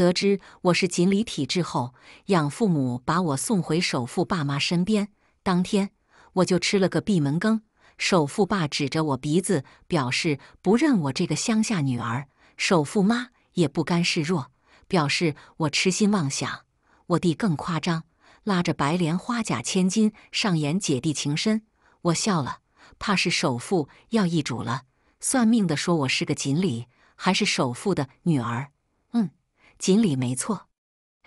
得知我是锦鲤体质后，养父母把我送回首富爸妈身边。当天我就吃了个闭门羹。首富爸指着我鼻子，表示不认我这个乡下女儿。首富妈也不甘示弱，表示我痴心妄想。我弟更夸张，拉着白莲花假千金上演姐弟情深。我笑了，怕是首富要易主了。算命的说我是个锦鲤，还是首富的女儿。嗯。锦鲤没错，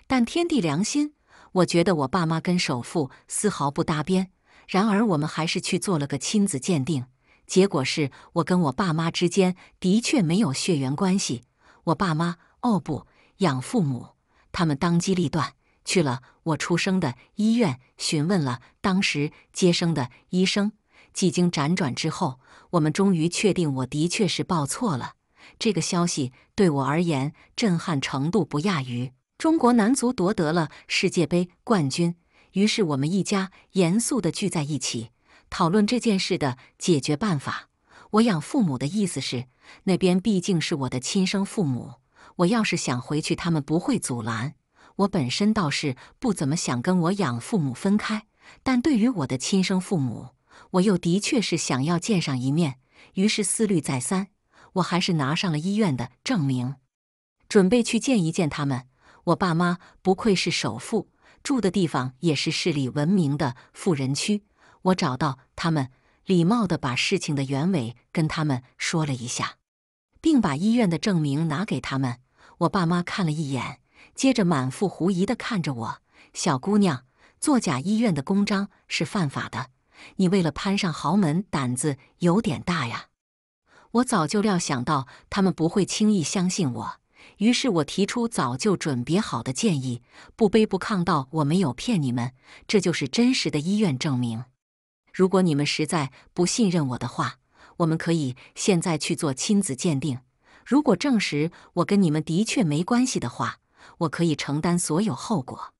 但天地良心，我觉得我爸妈跟首富丝毫不搭边。然而，我们还是去做了个亲子鉴定，结果是我跟我爸妈之间的确没有血缘关系。我爸妈，哦不，养父母，他们当机立断去了我出生的医院，询问了当时接生的医生。几经辗转之后，我们终于确定我的确是报错了。这个消息对我而言震撼程度不亚于中国男足夺得了世界杯冠军。于是我们一家严肃地聚在一起，讨论这件事的解决办法。我养父母的意思是，那边毕竟是我的亲生父母，我要是想回去，他们不会阻拦。我本身倒是不怎么想跟我养父母分开，但对于我的亲生父母，我又的确是想要见上一面。于是思虑再三。我还是拿上了医院的证明，准备去见一见他们。我爸妈不愧是首富，住的地方也是市里闻名的富人区。我找到他们，礼貌地把事情的原委跟他们说了一下，并把医院的证明拿给他们。我爸妈看了一眼，接着满腹狐疑地看着我。小姑娘，作假医院的公章是犯法的，你为了攀上豪门，胆子有点大呀。我早就料想到他们不会轻易相信我，于是我提出早就准备好的建议，不卑不亢道：“我没有骗你们，这就是真实的医院证明。如果你们实在不信任我的话，我们可以现在去做亲子鉴定。如果证实我跟你们的确没关系的话，我可以承担所有后果。”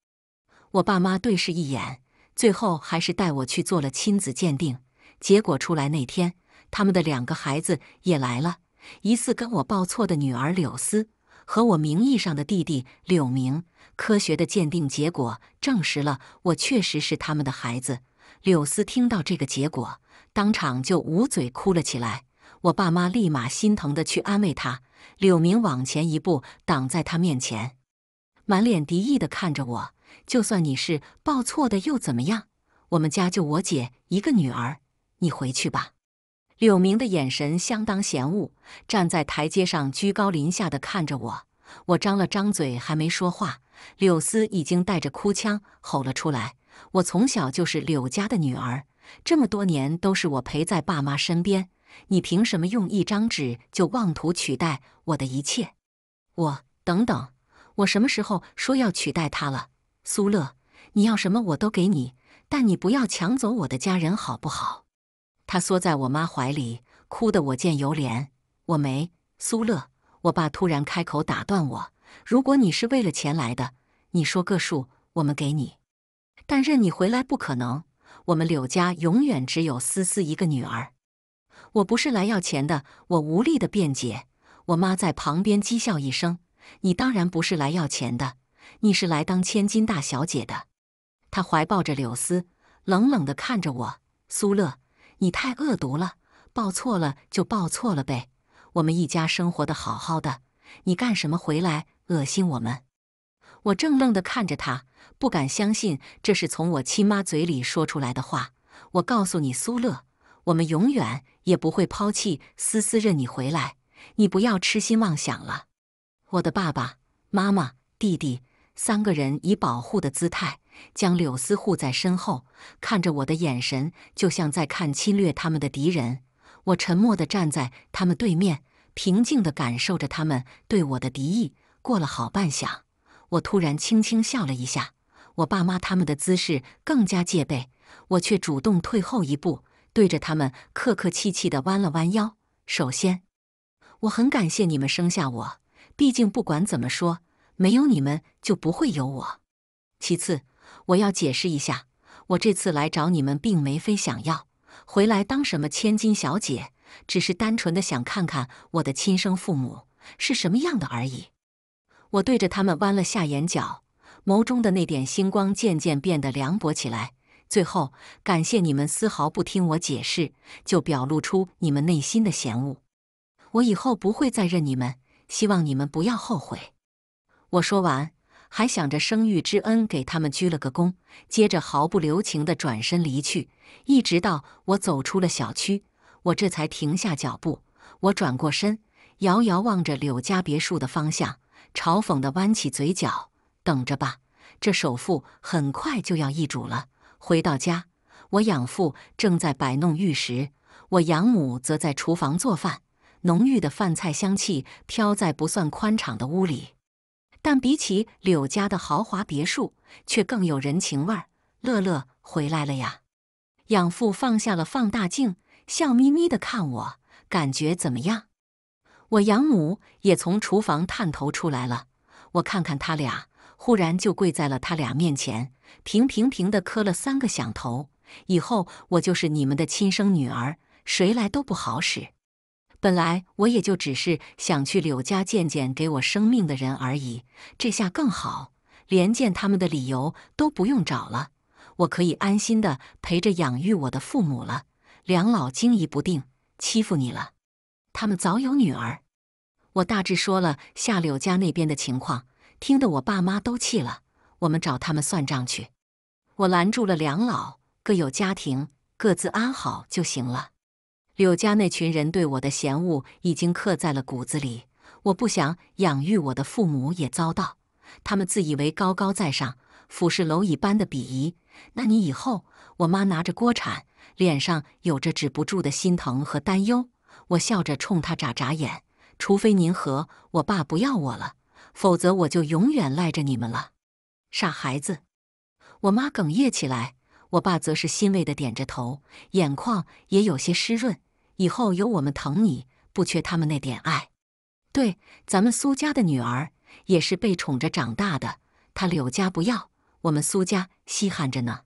我爸妈对视一眼，最后还是带我去做了亲子鉴定。结果出来那天。他们的两个孩子也来了，疑似跟我报错的女儿柳思和我名义上的弟弟柳明。科学的鉴定结果证实了我确实是他们的孩子。柳思听到这个结果，当场就捂嘴哭了起来。我爸妈立马心疼的去安慰他。柳明往前一步挡在他面前，满脸敌意的看着我：“就算你是报错的又怎么样？我们家就我姐一个女儿，你回去吧。”柳明的眼神相当嫌恶，站在台阶上居高临下的看着我。我张了张嘴，还没说话，柳思已经带着哭腔吼了出来：“我从小就是柳家的女儿，这么多年都是我陪在爸妈身边，你凭什么用一张纸就妄图取代我的一切？”我等等，我什么时候说要取代他了？苏乐，你要什么我都给你，但你不要抢走我的家人，好不好？他缩在我妈怀里，哭得我见犹怜。我没苏乐，我爸突然开口打断我：“如果你是为了钱来的，你说个数，我们给你。但任你回来，不可能。我们柳家永远只有思思一个女儿。”我不是来要钱的，我无力的辩解。我妈在旁边讥笑一声：“你当然不是来要钱的，你是来当千金大小姐的。”她怀抱着柳思，冷冷的看着我，苏乐。你太恶毒了，报错了就报错了呗。我们一家生活的好好的，你干什么回来恶心我们？我正愣地看着他，不敢相信这是从我亲妈嘴里说出来的话。我告诉你，苏乐，我们永远也不会抛弃思思，任你回来。你不要痴心妄想了。我的爸爸妈妈、弟弟三个人以保护的姿态。将柳丝护在身后，看着我的眼神就像在看侵略他们的敌人。我沉默地站在他们对面，平静地感受着他们对我的敌意。过了好半晌，我突然轻轻笑了一下。我爸妈他们的姿势更加戒备，我却主动退后一步，对着他们客客气气地弯了弯腰。首先，我很感谢你们生下我，毕竟不管怎么说，没有你们就不会有我。其次。我要解释一下，我这次来找你们，并没非想要回来当什么千金小姐，只是单纯的想看看我的亲生父母是什么样的而已。我对着他们弯了下眼角，眸中的那点星光渐渐变得凉薄起来。最后，感谢你们丝毫不听我解释，就表露出你们内心的嫌恶。我以后不会再认你们，希望你们不要后悔。我说完。还想着生育之恩，给他们鞠了个躬，接着毫不留情地转身离去。一直到我走出了小区，我这才停下脚步。我转过身，遥遥望着柳家别墅的方向，嘲讽地弯起嘴角：“等着吧，这首富很快就要易主了。”回到家，我养父正在摆弄玉石，我养母则在厨房做饭，浓郁的饭菜香气飘在不算宽敞的屋里。但比起柳家的豪华别墅，却更有人情味儿。乐乐回来了呀！养父放下了放大镜，笑眯眯的看我，感觉怎么样？我养母也从厨房探头出来了，我看看他俩，忽然就跪在了他俩面前，平平平的磕了三个响头。以后我就是你们的亲生女儿，谁来都不好使。本来我也就只是想去柳家见见给我生命的人而已，这下更好，连见他们的理由都不用找了，我可以安心的陪着养育我的父母了。梁老惊疑不定，欺负你了？他们早有女儿。我大致说了下柳家那边的情况，听得我爸妈都气了，我们找他们算账去。我拦住了梁老，各有家庭，各自安好就行了。柳家那群人对我的嫌恶已经刻在了骨子里，我不想养育我的父母也遭到他们自以为高高在上、俯视蝼蚁般的鄙夷。那你以后，我妈拿着锅铲，脸上有着止不住的心疼和担忧。我笑着冲她眨眨眼，除非您和我爸不要我了，否则我就永远赖着你们了。傻孩子，我妈哽咽起来，我爸则是欣慰的点着头，眼眶也有些湿润。以后有我们疼你，不缺他们那点爱。对，咱们苏家的女儿也是被宠着长大的，她柳家不要，我们苏家稀罕着呢。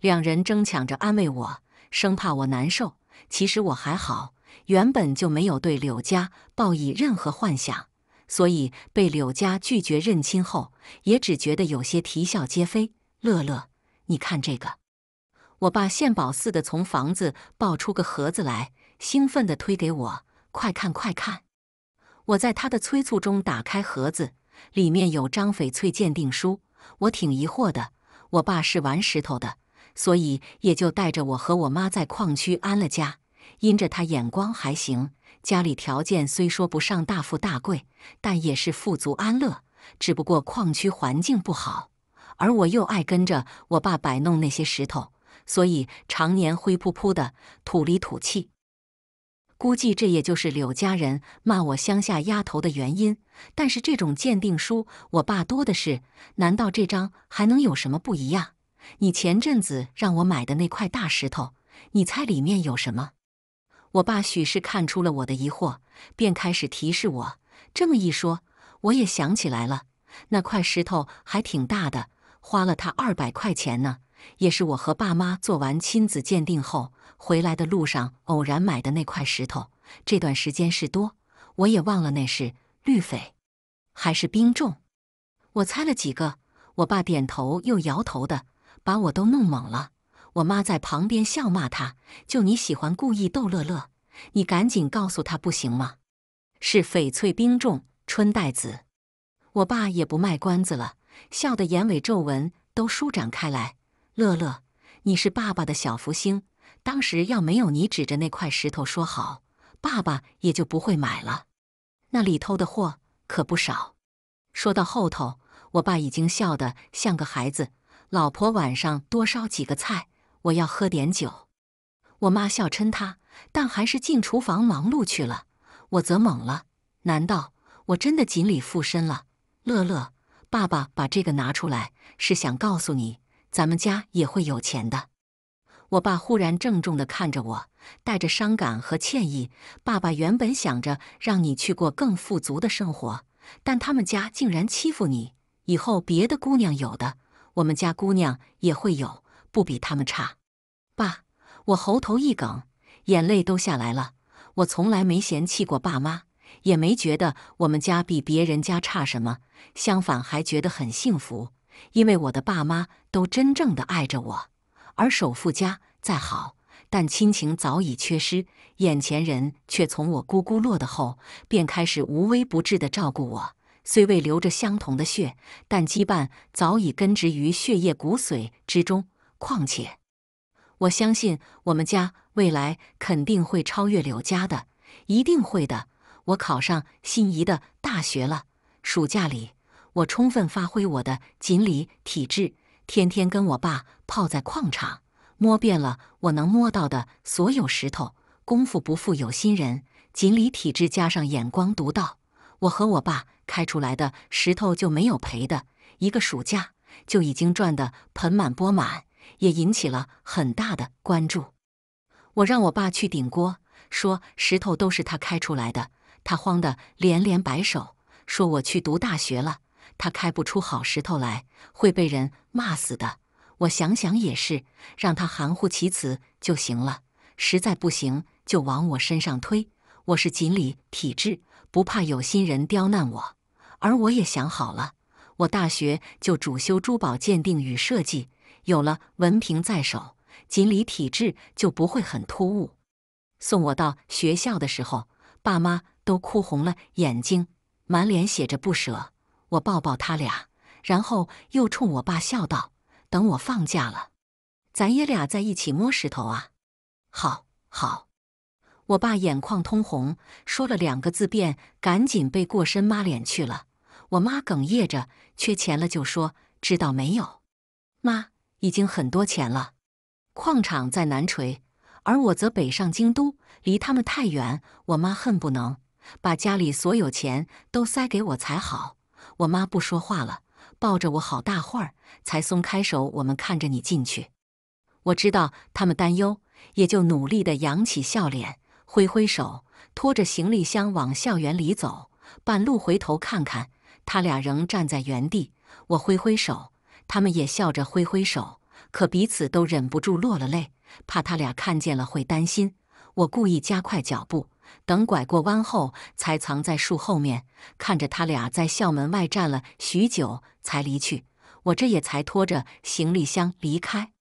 两人争抢着安慰我，生怕我难受。其实我还好，原本就没有对柳家抱以任何幻想，所以被柳家拒绝认亲后，也只觉得有些啼笑皆非。乐乐，你看这个，我爸献宝似的从房子抱出个盒子来。兴奋地推给我，快看快看！我在他的催促中打开盒子，里面有张翡翠鉴定书。我挺疑惑的，我爸是玩石头的，所以也就带着我和我妈在矿区安了家。因着他眼光还行，家里条件虽说不上大富大贵，但也是富足安乐。只不过矿区环境不好，而我又爱跟着我爸摆弄那些石头，所以常年灰扑扑的，土里土气。估计这也就是柳家人骂我乡下丫头的原因。但是这种鉴定书，我爸多的是，难道这张还能有什么不一样？你前阵子让我买的那块大石头，你猜里面有什么？我爸许是看出了我的疑惑，便开始提示我。这么一说，我也想起来了，那块石头还挺大的，花了他二百块钱呢。也是我和爸妈做完亲子鉴定后回来的路上偶然买的那块石头。这段时间事多，我也忘了那是绿翡还是冰种。我猜了几个，我爸点头又摇头的，把我都弄懵了。我妈在旁边笑骂他：“就你喜欢故意逗乐乐，你赶紧告诉他不行吗？是翡翠冰种春带子。”我爸也不卖关子了，笑得眼尾皱纹都舒展开来。乐乐，你是爸爸的小福星。当时要没有你指着那块石头说好，爸爸也就不会买了。那里头的货可不少。说到后头，我爸已经笑得像个孩子。老婆，晚上多烧几个菜，我要喝点酒。我妈笑嗔他，但还是进厨房忙碌去了。我则懵了，难道我真的锦鲤附身了？乐乐，爸爸把这个拿出来是想告诉你。咱们家也会有钱的。我爸忽然郑重地看着我，带着伤感和歉意。爸爸原本想着让你去过更富足的生活，但他们家竟然欺负你。以后别的姑娘有的，我们家姑娘也会有，不比他们差。爸，我喉头一梗，眼泪都下来了。我从来没嫌弃过爸妈，也没觉得我们家比别人家差什么，相反还觉得很幸福。因为我的爸妈都真正的爱着我，而首富家再好，但亲情早已缺失。眼前人却从我咕咕落的后，便开始无微不至的照顾我。虽未流着相同的血，但羁绊早已根植于血液骨髓之中。况且，我相信我们家未来肯定会超越柳家的，一定会的。我考上心仪的大学了，暑假里。我充分发挥我的锦鲤体质，天天跟我爸泡在矿场，摸遍了我能摸到的所有石头。功夫不负有心人，锦鲤体质加上眼光独到，我和我爸开出来的石头就没有赔的。一个暑假就已经赚得盆满钵满，也引起了很大的关注。我让我爸去顶锅，说石头都是他开出来的，他慌得连连摆手，说我去读大学了。他开不出好石头来，会被人骂死的。我想想也是，让他含糊其辞就行了。实在不行就往我身上推，我是锦鲤体质，不怕有心人刁难我。而我也想好了，我大学就主修珠宝鉴定与设计，有了文凭在手，锦鲤体质就不会很突兀。送我到学校的时候，爸妈都哭红了眼睛，满脸写着不舍。我抱抱他俩，然后又冲我爸笑道：“等我放假了，咱爷俩在一起摸石头啊！”“好，好。”我爸眼眶通红，说了两个字便赶紧背过身抹脸去了。我妈哽咽着：“缺钱了就说，知道没有？妈，已经很多钱了。矿场在南锤，而我则北上京都，离他们太远。我妈恨不能把家里所有钱都塞给我才好。”我妈不说话了，抱着我好大会儿才松开手。我们看着你进去，我知道他们担忧，也就努力的扬起笑脸，挥挥手，拖着行李箱往校园里走。半路回头看看，他俩仍站在原地。我挥挥手，他们也笑着挥挥手，可彼此都忍不住落了泪，怕他俩看见了会担心。我故意加快脚步。等拐过弯后，才藏在树后面，看着他俩在校门外站了许久，才离去。我这也才拖着行李箱离开。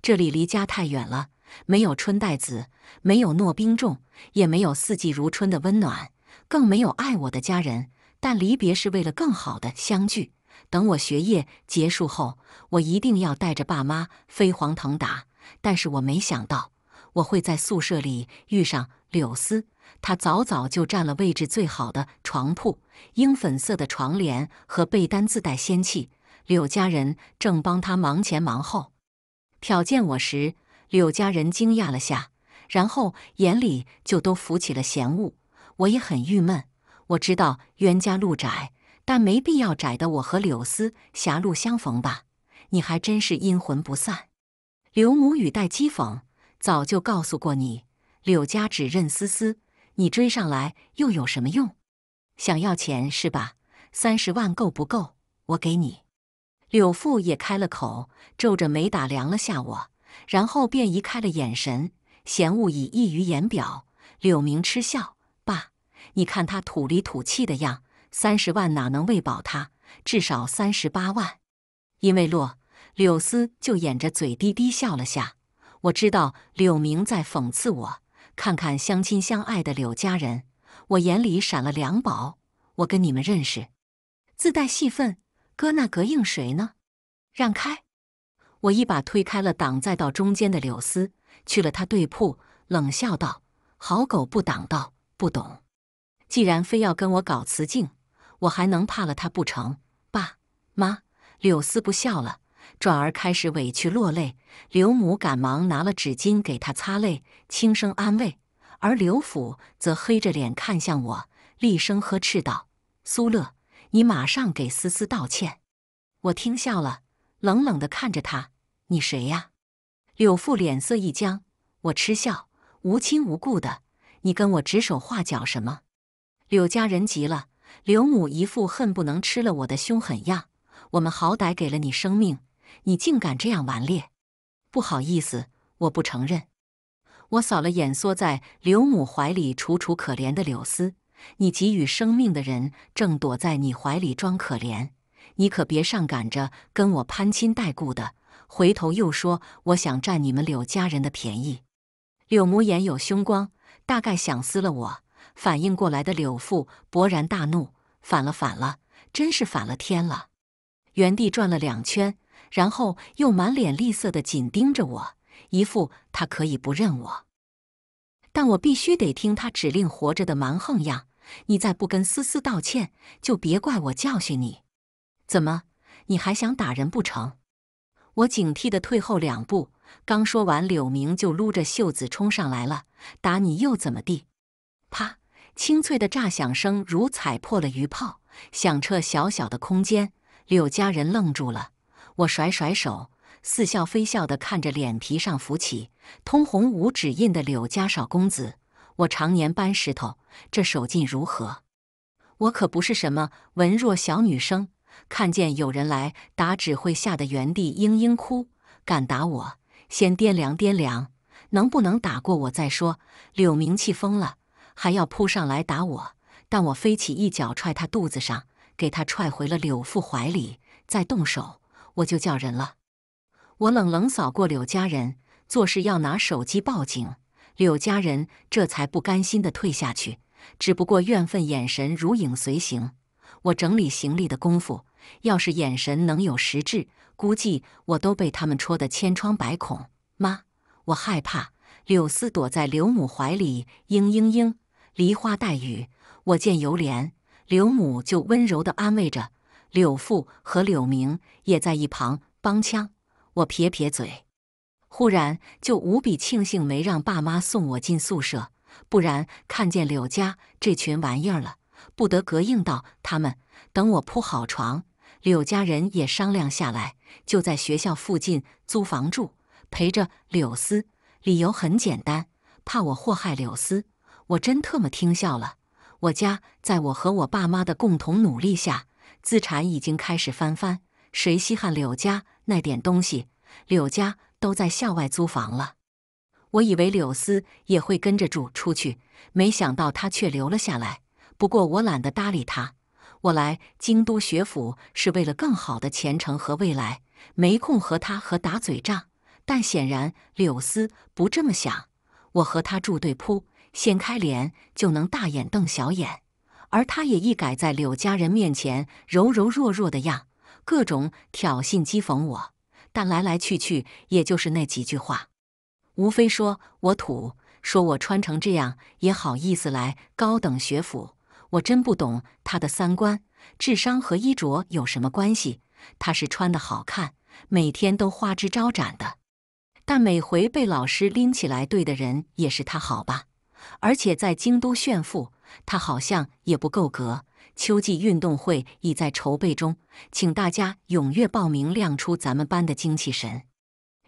这里离家太远了，没有春带子，没有糯冰重，也没有四季如春的温暖，更没有爱我的家人。但离别是为了更好的相聚。等我学业结束后，我一定要带着爸妈飞黄腾达。但是我没想到。我会在宿舍里遇上柳丝，她早早就占了位置最好的床铺，樱粉色的床帘和被单自带仙气。柳家人正帮她忙前忙后，瞟见我时，柳家人惊讶了下，然后眼里就都浮起了嫌恶。我也很郁闷，我知道冤家路窄，但没必要窄的我和柳丝狭路相逢吧？你还真是阴魂不散。柳母语带讥讽。早就告诉过你，柳家只认思思，你追上来又有什么用？想要钱是吧？三十万够不够？我给你。柳父也开了口，皱着眉打量了下我，然后便移开了眼神，嫌恶已溢于言表。柳明嗤笑：“爸，你看他土里土气的样，三十万哪能喂饱他？至少三十八万。”因为落，柳思就掩着嘴低低笑了下。我知道柳明在讽刺我，看看相亲相爱的柳家人，我眼里闪了两宝，我跟你们认识，自带戏份，搁那膈应谁呢？让开！我一把推开了挡在道中间的柳丝，去了他对铺，冷笑道：“好狗不挡道，不懂。既然非要跟我搞雌竞，我还能怕了他不成？”爸妈，柳丝不笑了。转而开始委屈落泪，刘母赶忙拿了纸巾给他擦泪，轻声安慰。而刘府则黑着脸看向我，厉声呵斥道：“苏乐，你马上给思思道歉！”我听笑了，冷冷地看着他：“你谁呀？”柳父脸色一僵，我嗤笑：“无亲无故的，你跟我指手画脚什么？”柳家人急了，刘母一副恨不能吃了我的凶狠样。我们好歹给了你生命。你竟敢这样顽劣！不好意思，我不承认。我扫了眼缩在柳母怀里楚楚可怜的柳丝，你给予生命的人正躲在你怀里装可怜，你可别上赶着跟我攀亲带故的，回头又说我想占你们柳家人的便宜。柳母眼有凶光，大概想撕了我。反应过来的柳父勃然大怒，反了，反了，真是反了天了！原地转了两圈。然后又满脸厉色的紧盯着我，一副他可以不认我，但我必须得听他指令活着的蛮横样。你再不跟思思道歉，就别怪我教训你。怎么？你还想打人不成？我警惕的退后两步。刚说完，柳明就撸着袖子冲上来了，打你又怎么地？啪！清脆的炸响声如踩破了鱼泡，响彻小小的空间。柳家人愣住了。我甩甩手，似笑非笑地看着脸皮上浮起通红无指印的柳家少公子。我常年搬石头，这手劲如何？我可不是什么文弱小女生，看见有人来打只会吓得原地嘤嘤哭。敢打我，先掂量掂量能不能打过我再说。柳明气疯了，还要扑上来打我，但我飞起一脚踹他肚子上，给他踹回了柳父怀里，再动手。我就叫人了，我冷冷扫过柳家人，做事要拿手机报警。柳家人这才不甘心的退下去，只不过怨愤眼神如影随形。我整理行李的功夫，要是眼神能有实质，估计我都被他们戳得千疮百孔。妈，我害怕。柳四躲在柳母怀里，嘤嘤嘤，梨花带雨。我见犹怜，柳母就温柔的安慰着。柳父和柳明也在一旁帮腔，我撇撇嘴，忽然就无比庆幸没让爸妈送我进宿舍，不然看见柳家这群玩意儿了，不得膈应到他们。等我铺好床，柳家人也商量下来，就在学校附近租房住，陪着柳思。理由很简单，怕我祸害柳思。我真特么听笑了，我家在我和我爸妈的共同努力下。资产已经开始翻番，谁稀罕柳家那点东西？柳家都在校外租房了。我以为柳思也会跟着住出去，没想到他却留了下来。不过我懒得搭理他。我来京都学府是为了更好的前程和未来，没空和他和打嘴仗。但显然柳思不这么想。我和他住对铺，掀开帘就能大眼瞪小眼。而他也一改在柳家人面前柔柔弱弱的样，各种挑衅讥讽我，但来来去去也就是那几句话，无非说我土，说我穿成这样也好意思来高等学府。我真不懂他的三观、智商和衣着有什么关系。他是穿的好看，每天都花枝招展的，但每回被老师拎起来对的人也是他，好吧？而且在京都炫富。他好像也不够格。秋季运动会已在筹备中，请大家踊跃报名，亮出咱们班的精气神。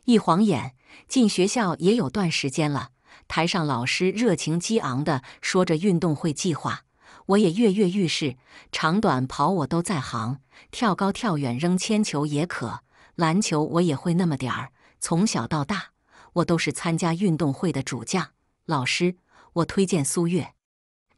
一晃眼，进学校也有段时间了。台上老师热情激昂地说着运动会计划，我也跃跃欲试。长短跑我都在行，跳高、跳远、扔铅球也可，篮球我也会那么点儿。从小到大，我都是参加运动会的主将。老师，我推荐苏月。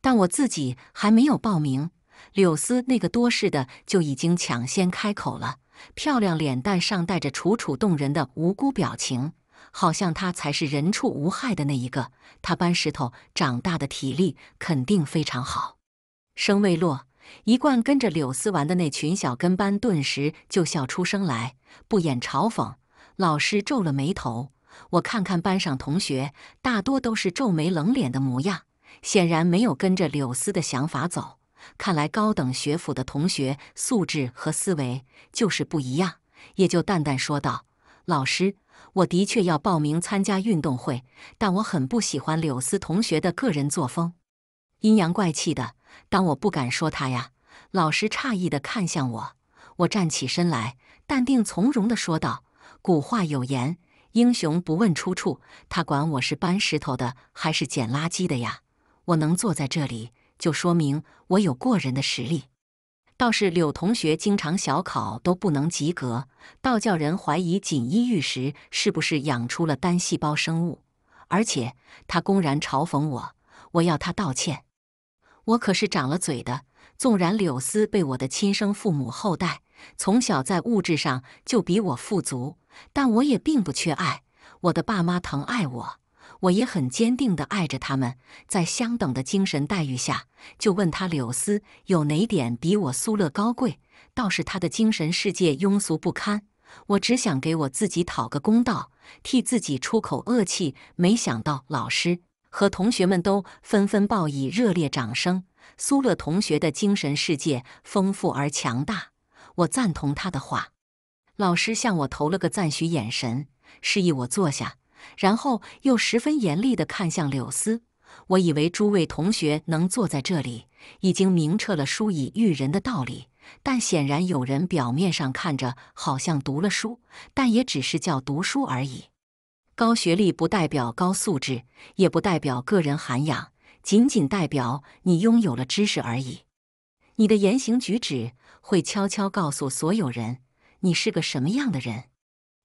但我自己还没有报名，柳丝那个多事的就已经抢先开口了。漂亮脸蛋上带着楚楚动人的无辜表情，好像她才是人畜无害的那一个。她搬石头长大的体力肯定非常好。声未落，一贯跟着柳丝玩的那群小跟班顿时就笑出声来，不掩嘲讽。老师皱了眉头，我看看班上同学，大多都是皱眉冷脸的模样。显然没有跟着柳丝的想法走，看来高等学府的同学素质和思维就是不一样。也就淡淡说道：“老师，我的确要报名参加运动会，但我很不喜欢柳丝同学的个人作风。”阴阳怪气的，但我不敢说他呀。老师诧异地看向我，我站起身来，淡定从容地说道：“古话有言，英雄不问出处。他管我是搬石头的还是捡垃圾的呀？”我能坐在这里，就说明我有过人的实力。倒是柳同学，经常小考都不能及格，倒叫人怀疑锦衣玉食是不是养出了单细胞生物。而且他公然嘲讽我，我要他道歉。我可是长了嘴的，纵然柳思被我的亲生父母厚待，从小在物质上就比我富足，但我也并不缺爱，我的爸妈疼爱我。我也很坚定地爱着他们，在相等的精神待遇下，就问他柳丝有哪点比我苏乐高贵？倒是他的精神世界庸俗不堪。我只想给我自己讨个公道，替自己出口恶气。没想到老师和同学们都纷纷报以热烈掌声。苏乐同学的精神世界丰富而强大，我赞同他的话。老师向我投了个赞许眼神，示意我坐下。然后又十分严厉地看向柳思。我以为诸位同学能坐在这里，已经明彻了书以育人的道理。但显然有人表面上看着好像读了书，但也只是叫读书而已。高学历不代表高素质，也不代表个人涵养，仅仅代表你拥有了知识而已。你的言行举止会悄悄告诉所有人，你是个什么样的人。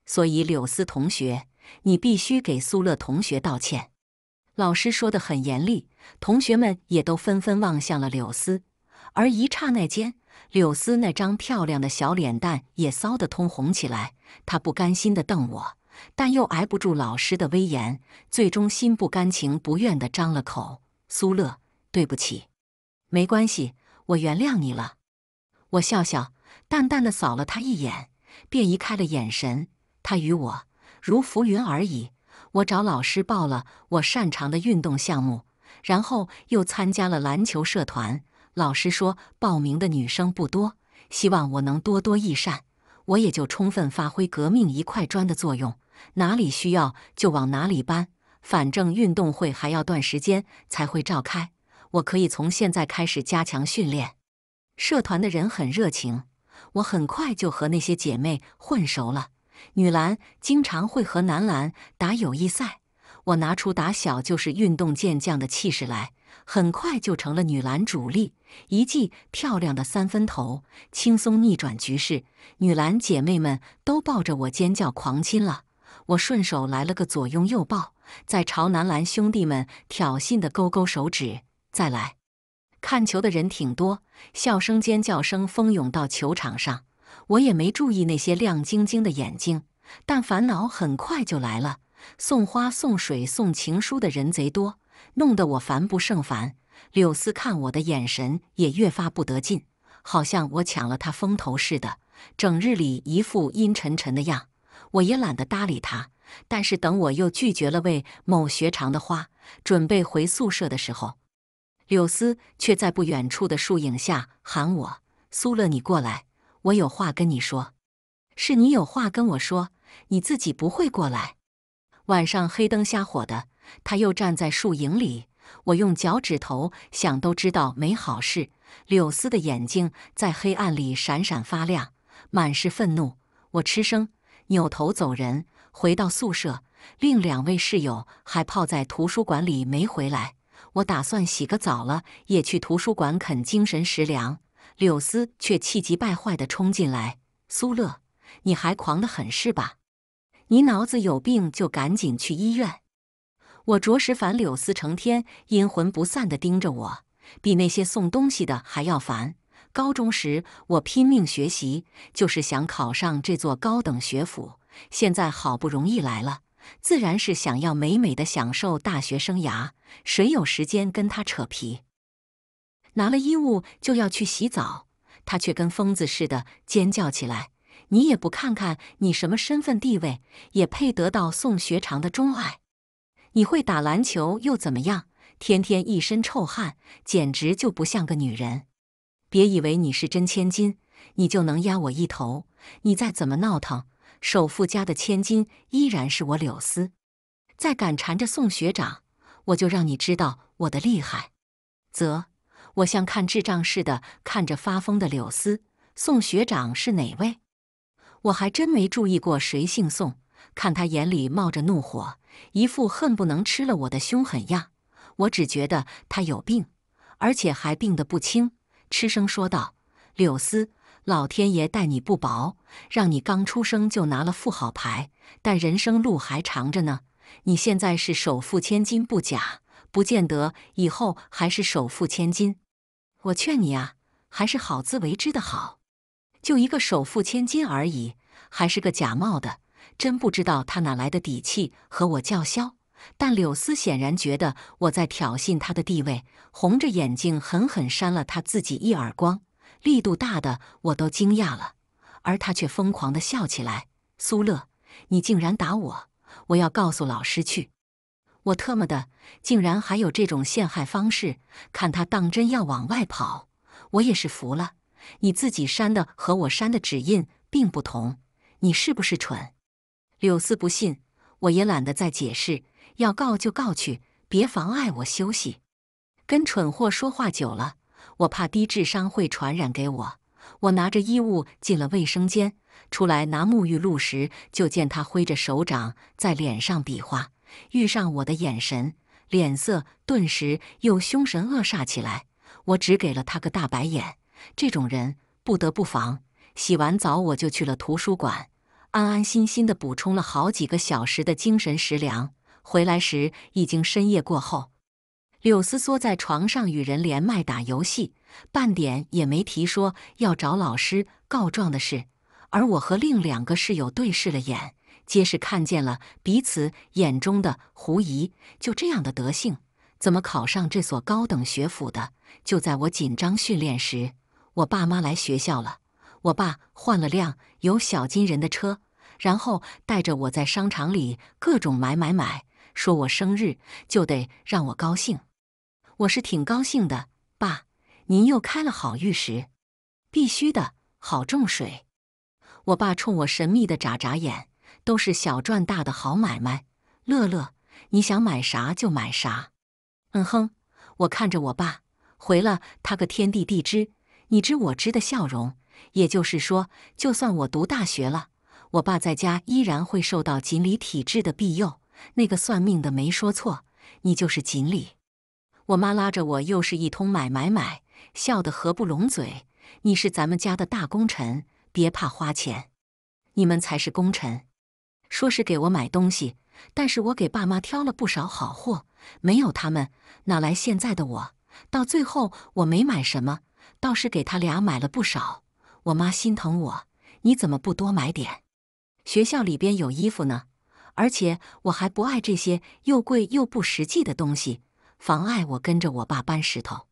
所以，柳思同学。你必须给苏乐同学道歉。老师说的很严厉，同学们也都纷纷望向了柳丝，而一刹那间，柳丝那张漂亮的小脸蛋也臊得通红起来。他不甘心的瞪我，但又挨不住老师的威严，最终心不甘情不愿的张了口：“苏乐，对不起。”“没关系，我原谅你了。”我笑笑，淡淡的扫了他一眼，便移开了眼神。他与我。如浮云而已。我找老师报了我擅长的运动项目，然后又参加了篮球社团。老师说报名的女生不多，希望我能多多益善。我也就充分发挥革命一块砖的作用，哪里需要就往哪里搬。反正运动会还要段时间才会召开，我可以从现在开始加强训练。社团的人很热情，我很快就和那些姐妹混熟了。女篮经常会和男篮打友谊赛，我拿出打小就是运动健将的气势来，很快就成了女篮主力。一记漂亮的三分投，轻松逆转局势。女篮姐妹们都抱着我尖叫狂亲了，我顺手来了个左拥右抱，再朝男篮兄弟们挑衅的勾勾手指。再来看球的人挺多，笑声、尖叫声蜂涌到球场上。我也没注意那些亮晶晶的眼睛，但烦恼很快就来了。送花、送水、送情书的人贼多，弄得我烦不胜烦。柳丝看我的眼神也越发不得劲，好像我抢了他风头似的，整日里一副阴沉沉的样。我也懒得搭理他。但是等我又拒绝了为某学长的花，准备回宿舍的时候，柳丝却在不远处的树影下喊我：“苏乐，你过来。”我有话跟你说，是你有话跟我说，你自己不会过来。晚上黑灯瞎火的，他又站在树影里，我用脚趾头想都知道没好事。柳丝的眼睛在黑暗里闪闪发亮，满是愤怒。我吃声，扭头走人，回到宿舍。另两位室友还泡在图书馆里没回来，我打算洗个澡了，也去图书馆啃精神食粮。柳思却气急败坏地冲进来：“苏乐，你还狂得很是吧？你脑子有病就赶紧去医院！我着实烦柳思成天阴魂不散地盯着我，比那些送东西的还要烦。高中时我拼命学习，就是想考上这座高等学府。现在好不容易来了，自然是想要美美的享受大学生涯。谁有时间跟他扯皮？”拿了衣物就要去洗澡，他却跟疯子似的尖叫起来。你也不看看你什么身份地位，也配得到宋学长的钟爱？你会打篮球又怎么样？天天一身臭汗，简直就不像个女人。别以为你是真千金，你就能压我一头。你再怎么闹腾，首富家的千金依然是我柳思。再敢缠着宋学长，我就让你知道我的厉害。则。我像看智障似的看着发疯的柳丝，宋学长是哪位？我还真没注意过谁姓宋。看他眼里冒着怒火，一副恨不能吃了我的凶狠样，我只觉得他有病，而且还病得不轻。吃声说道：“柳丝，老天爷待你不薄，让你刚出生就拿了副好牌，但人生路还长着呢。你现在是首富千金不假，不见得以后还是首富千金。”我劝你啊，还是好自为之的好。就一个首富千金而已，还是个假冒的，真不知道他哪来的底气和我叫嚣。但柳思显然觉得我在挑衅他的地位，红着眼睛狠狠扇了他自己一耳光，力度大的我都惊讶了，而他却疯狂地笑起来。苏乐，你竟然打我！我要告诉老师去。我特么的，竟然还有这种陷害方式！看他当真要往外跑，我也是服了。你自己删的和我删的指印并不同，你是不是蠢？柳丝不信，我也懒得再解释，要告就告去，别妨碍我休息。跟蠢货说话久了，我怕低智商会传染给我。我拿着衣物进了卫生间，出来拿沐浴露时，就见他挥着手掌在脸上比划。遇上我的眼神，脸色顿时又凶神恶煞起来。我只给了他个大白眼，这种人不得不防。洗完澡，我就去了图书馆，安安心心地补充了好几个小时的精神食粮。回来时已经深夜过后，柳丝缩在床上与人连麦打游戏，半点也没提说要找老师告状的事。而我和另两个室友对视了眼。皆是看见了彼此眼中的狐疑，就这样的德性，怎么考上这所高等学府的？就在我紧张训练时，我爸妈来学校了。我爸换了辆有小金人的车，然后带着我在商场里各种买买买，说我生日就得让我高兴。我是挺高兴的，爸，您又开了好玉石，必须的好重水。我爸冲我神秘的眨眨眼。都是小赚大的好买卖，乐乐，你想买啥就买啥。嗯哼，我看着我爸回了他个天地地知你知我知的笑容，也就是说，就算我读大学了，我爸在家依然会受到锦鲤体质的庇佑。那个算命的没说错，你就是锦鲤。我妈拉着我又是一通买买买，笑得合不拢嘴。你是咱们家的大功臣，别怕花钱，你们才是功臣。说是给我买东西，但是我给爸妈挑了不少好货，没有他们哪来现在的我？到最后我没买什么，倒是给他俩买了不少。我妈心疼我，你怎么不多买点？学校里边有衣服呢，而且我还不爱这些又贵又不实际的东西，妨碍我跟着我爸搬石头，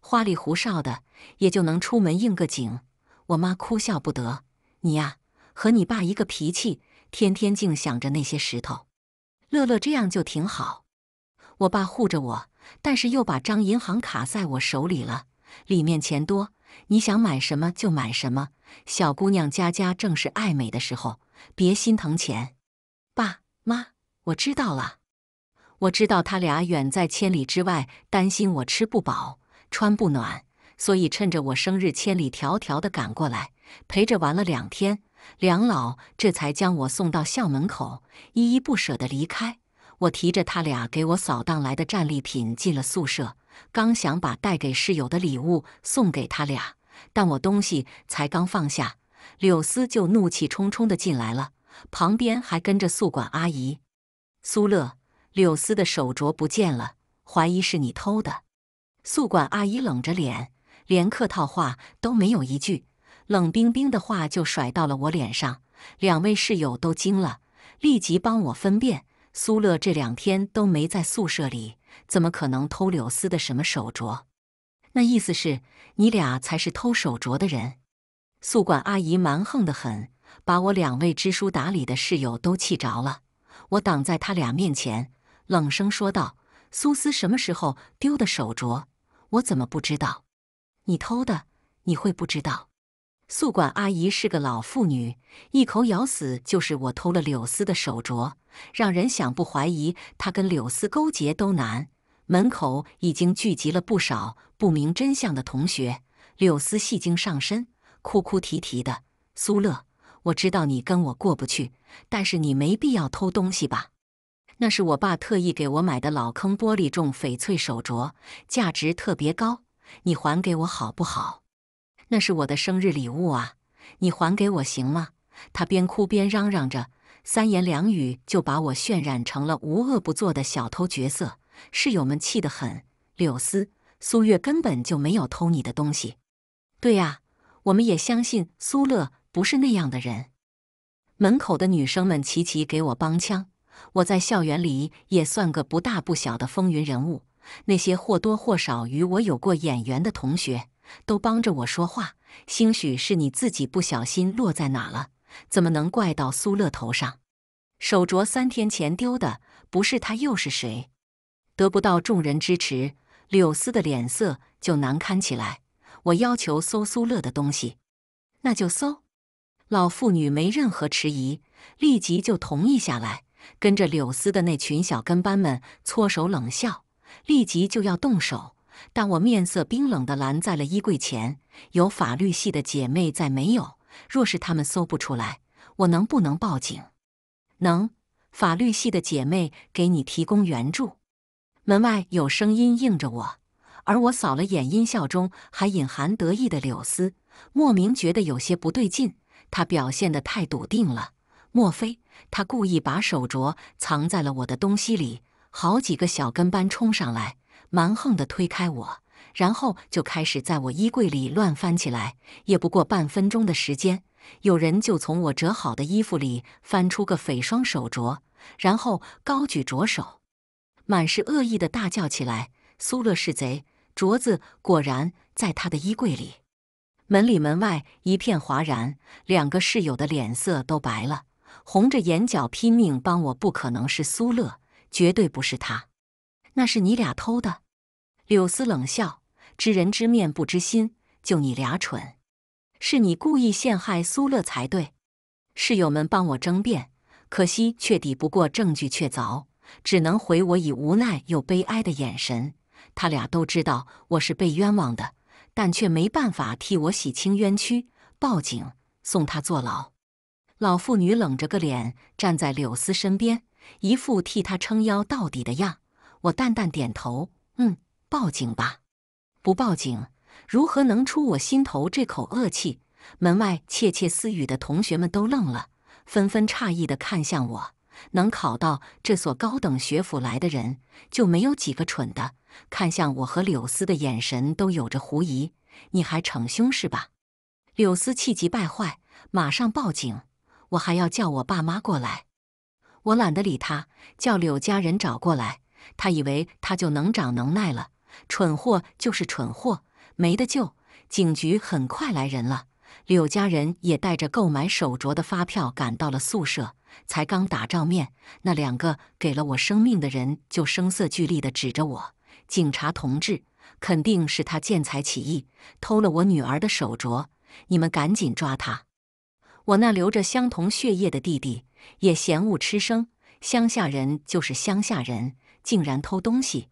花里胡哨的也就能出门应个景。我妈哭笑不得，你呀和你爸一个脾气。天天净想着那些石头，乐乐这样就挺好。我爸护着我，但是又把张银行卡在我手里了，里面钱多，你想买什么就买什么。小姑娘家家正是爱美的时候，别心疼钱。爸妈，我知道了，我知道他俩远在千里之外，担心我吃不饱穿不暖，所以趁着我生日，千里迢迢的赶过来陪着玩了两天。梁老这才将我送到校门口，依依不舍地离开。我提着他俩给我扫荡来的战利品进了宿舍，刚想把带给室友的礼物送给他俩，但我东西才刚放下，柳丝就怒气冲冲地进来了，旁边还跟着宿管阿姨。苏乐，柳丝的手镯不见了，怀疑是你偷的。宿管阿姨冷着脸，连客套话都没有一句。冷冰冰的话就甩到了我脸上，两位室友都惊了，立即帮我分辨。苏乐这两天都没在宿舍里，怎么可能偷柳丝的什么手镯？那意思是，你俩才是偷手镯的人。宿管阿姨蛮横的很，把我两位知书达理的室友都气着了。我挡在她俩面前，冷声说道：“苏思什么时候丢的手镯，我怎么不知道？你偷的，你会不知道？”宿管阿姨是个老妇女，一口咬死就是我偷了柳丝的手镯，让人想不怀疑她跟柳丝勾结都难。门口已经聚集了不少不明真相的同学，柳丝戏精上身，哭哭啼啼的。苏乐，我知道你跟我过不去，但是你没必要偷东西吧？那是我爸特意给我买的老坑玻璃种翡翠手镯，价值特别高，你还给我好不好？那是我的生日礼物啊！你还给我行吗？他边哭边嚷嚷着，三言两语就把我渲染成了无恶不作的小偷角色。室友们气得很。柳思、苏月根本就没有偷你的东西。对呀，我们也相信苏乐不是那样的人。门口的女生们齐齐给我帮腔。我在校园里也算个不大不小的风云人物。那些或多或少与我有过眼缘的同学。都帮着我说话，兴许是你自己不小心落在哪了，怎么能怪到苏乐头上？手镯三天前丢的，不是他又是谁？得不到众人支持，柳丝的脸色就难堪起来。我要求搜苏乐的东西，那就搜。老妇女没任何迟疑，立即就同意下来，跟着柳丝的那群小跟班们搓手冷笑，立即就要动手。但我面色冰冷地拦在了衣柜前。有法律系的姐妹在没有？若是他们搜不出来，我能不能报警？能，法律系的姐妹给你提供援助。门外有声音应着我，而我扫了眼音效中还隐含得意的柳丝，莫名觉得有些不对劲。他表现得太笃定了，莫非他故意把手镯藏在了我的东西里？好几个小跟班冲上来。蛮横地推开我，然后就开始在我衣柜里乱翻起来。也不过半分钟的时间，有人就从我折好的衣服里翻出个翡双手镯，然后高举着手，满是恶意地大叫起来：“苏乐是贼！”镯子果然在他的衣柜里。门里门外一片哗然，两个室友的脸色都白了，红着眼角拼命帮我：“不可能是苏乐，绝对不是他。”那是你俩偷的，柳丝冷笑：“知人知面不知心，就你俩蠢，是你故意陷害苏乐才对。”室友们帮我争辩，可惜却抵不过证据确凿，只能回我以无奈又悲哀的眼神。他俩都知道我是被冤枉的，但却没办法替我洗清冤屈，报警送他坐牢。老妇女冷着个脸站在柳丝身边，一副替他撑腰到底的样。我淡淡点头，嗯，报警吧，不报警如何能出我心头这口恶气？门外窃窃私语的同学们都愣了，纷纷诧异的看向我。能考到这所高等学府来的人，就没有几个蠢的。看向我和柳思的眼神都有着狐疑。你还逞凶是吧？柳思气急败坏，马上报警，我还要叫我爸妈过来。我懒得理他，叫柳家人找过来。他以为他就能长能耐了，蠢货就是蠢货，没得救。警局很快来人了，柳家人也带着购买手镯的发票赶到了宿舍。才刚打照面，那两个给了我生命的人就声色俱厉地指着我：“警察同志，肯定是他见财起意，偷了我女儿的手镯，你们赶紧抓他！”我那流着相同血液的弟弟也嫌恶吃生，乡下人就是乡下人。竟然偷东西，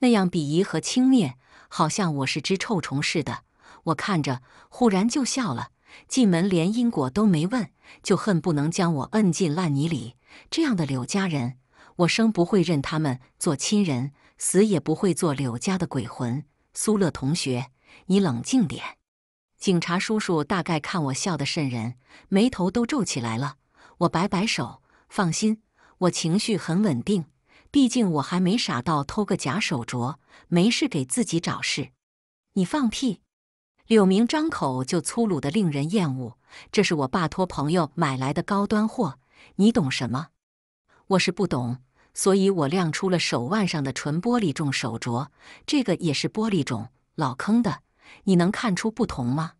那样鄙夷和轻蔑，好像我是只臭虫似的。我看着，忽然就笑了。进门连因果都没问，就恨不能将我摁进烂泥里。这样的柳家人，我生不会认他们做亲人，死也不会做柳家的鬼魂。苏乐同学，你冷静点。警察叔叔大概看我笑得瘆人，眉头都皱起来了。我摆摆手，放心，我情绪很稳定。毕竟我还没傻到偷个假手镯，没事给自己找事。你放屁！柳明张口就粗鲁的令人厌恶。这是我爸托朋友买来的高端货，你懂什么？我是不懂，所以我亮出了手腕上的纯玻璃种手镯，这个也是玻璃种，老坑的。你能看出不同吗？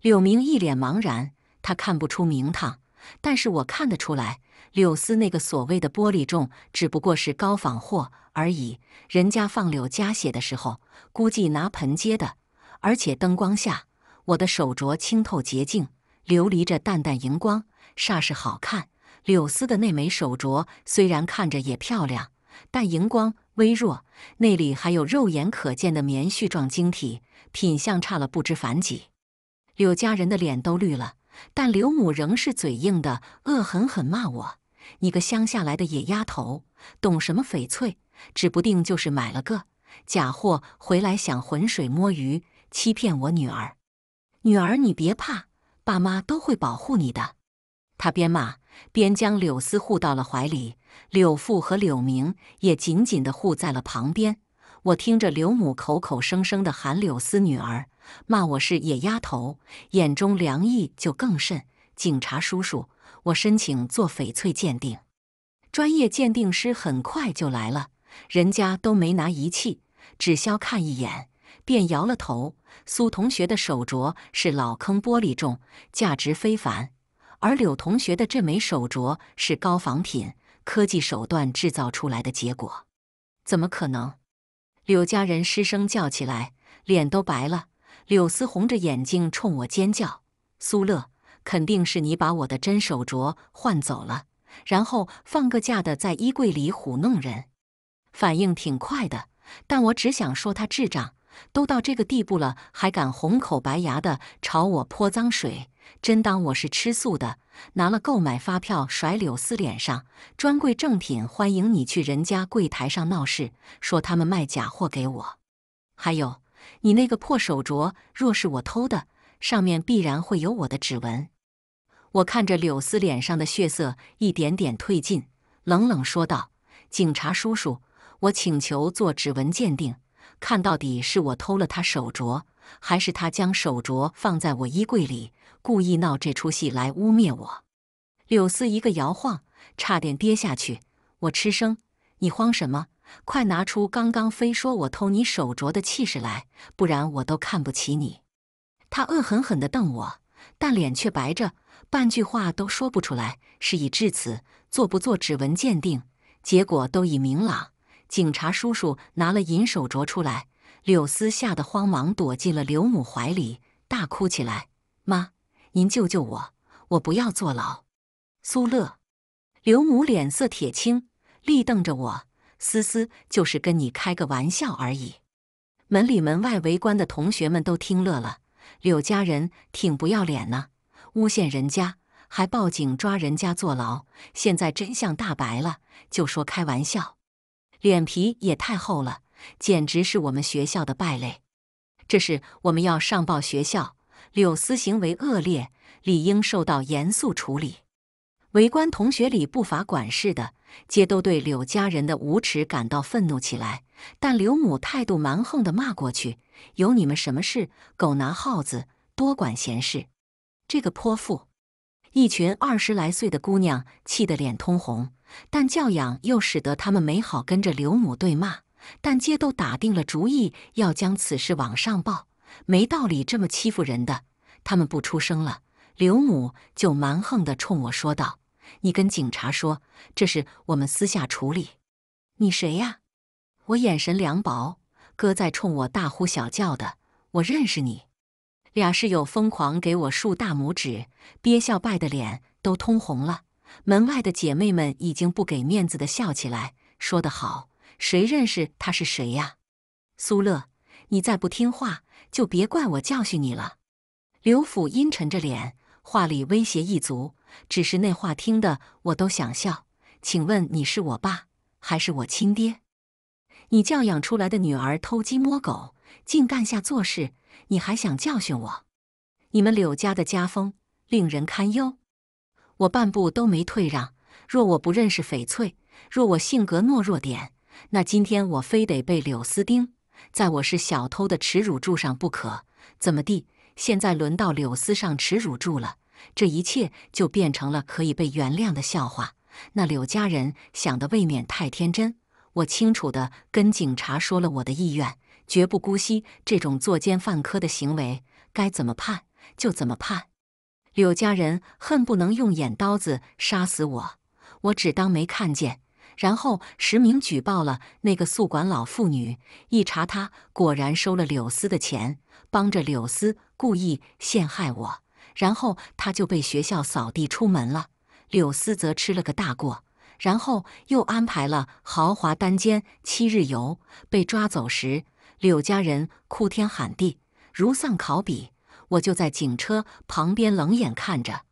柳明一脸茫然，他看不出名堂，但是我看得出来。柳丝那个所谓的玻璃种，只不过是高仿货而已。人家放柳家血的时候，估计拿盆接的。而且灯光下，我的手镯清透洁净，流离着淡淡荧光，煞是好看。柳丝的那枚手镯虽然看着也漂亮，但荧光微弱，那里还有肉眼可见的棉絮状晶体，品相差了不知凡几。柳家人的脸都绿了。但刘母仍是嘴硬的，恶狠狠骂我：“你个乡下来的野丫头，懂什么翡翠？指不定就是买了个假货回来，想浑水摸鱼，欺骗我女儿。”女儿，你别怕，爸妈都会保护你的。他边骂边将柳丝护到了怀里，柳父和柳明也紧紧地护在了旁边。我听着刘母口口声声的喊柳丝女儿。骂我是野丫头，眼中凉意就更甚。警察叔叔，我申请做翡翠鉴定。专业鉴定师很快就来了，人家都没拿仪器，只消看一眼便摇了头。苏同学的手镯是老坑玻璃种，价值非凡；而柳同学的这枚手镯是高仿品，科技手段制造出来的结果，怎么可能？柳家人失声叫起来，脸都白了。柳丝红着眼睛冲我尖叫：“苏乐，肯定是你把我的真手镯换走了，然后放个假的在衣柜里唬弄人。”反应挺快的，但我只想说他智障，都到这个地步了，还敢红口白牙的朝我泼脏水，真当我是吃素的？拿了购买发票甩柳丝脸上：“专柜正品，欢迎你去人家柜台上闹事，说他们卖假货给我。”还有。你那个破手镯，若是我偷的，上面必然会有我的指纹。我看着柳丝脸上的血色一点点褪尽，冷冷说道：“警察叔叔，我请求做指纹鉴定，看到底是我偷了他手镯，还是他将手镯放在我衣柜里，故意闹这出戏来污蔑我？”柳丝一个摇晃，差点跌下去。我吃声：“你慌什么？”快拿出刚刚非说我偷你手镯的气势来，不然我都看不起你！他恶狠狠地瞪我，但脸却白着，半句话都说不出来。事已至此，做不做指纹鉴定，结果都已明朗。警察叔叔拿了银手镯出来，柳思吓得慌忙躲进了刘母怀里，大哭起来：“妈，您救救我，我不要坐牢！”苏乐，刘母脸色铁青，立瞪着我。思思就是跟你开个玩笑而已，门里门外围观的同学们都听乐了。柳家人挺不要脸呢，诬陷人家，还报警抓人家坐牢。现在真相大白了，就说开玩笑，脸皮也太厚了，简直是我们学校的败类。这是我们要上报学校，柳思行为恶劣，理应受到严肃处理。围观同学里不乏管事的。皆都对柳家人的无耻感到愤怒起来，但刘母态度蛮横的骂过去：“有你们什么事？狗拿耗子，多管闲事！这个泼妇！”一群二十来岁的姑娘气得脸通红，但教养又使得她们没好跟着刘母对骂。但皆都打定了主意要将此事往上报，没道理这么欺负人的。他们不出声了，刘母就蛮横的冲我说道。你跟警察说，这是我们私下处理。你谁呀？我眼神凉薄，哥在冲我大呼小叫的。我认识你，俩室友疯狂给我竖大拇指，憋笑败的脸都通红了。门外的姐妹们已经不给面子的笑起来，说得好，谁认识他是谁呀？苏乐，你再不听话，就别怪我教训你了。刘府阴沉着脸，话里威胁一足。只是那话听的我都想笑。请问你是我爸还是我亲爹？你教养出来的女儿偷鸡摸狗、净干下作事，你还想教训我？你们柳家的家风令人堪忧。我半步都没退让。若我不认识翡翠，若我性格懦弱点，那今天我非得被柳思钉在我是小偷的耻辱柱上不可。怎么地？现在轮到柳思上耻辱柱了。这一切就变成了可以被原谅的笑话。那柳家人想的未免太天真。我清楚地跟警察说了我的意愿，绝不姑息这种作奸犯科的行为，该怎么判就怎么判。柳家人恨不能用眼刀子杀死我，我只当没看见，然后实名举报了那个宿管老妇女。一查，她果然收了柳丝的钱，帮着柳丝故意陷害我。然后他就被学校扫地出门了。柳思则吃了个大过，然后又安排了豪华单间七日游。被抓走时，柳家人哭天喊地，如丧考妣。我就在警车旁边冷眼看着，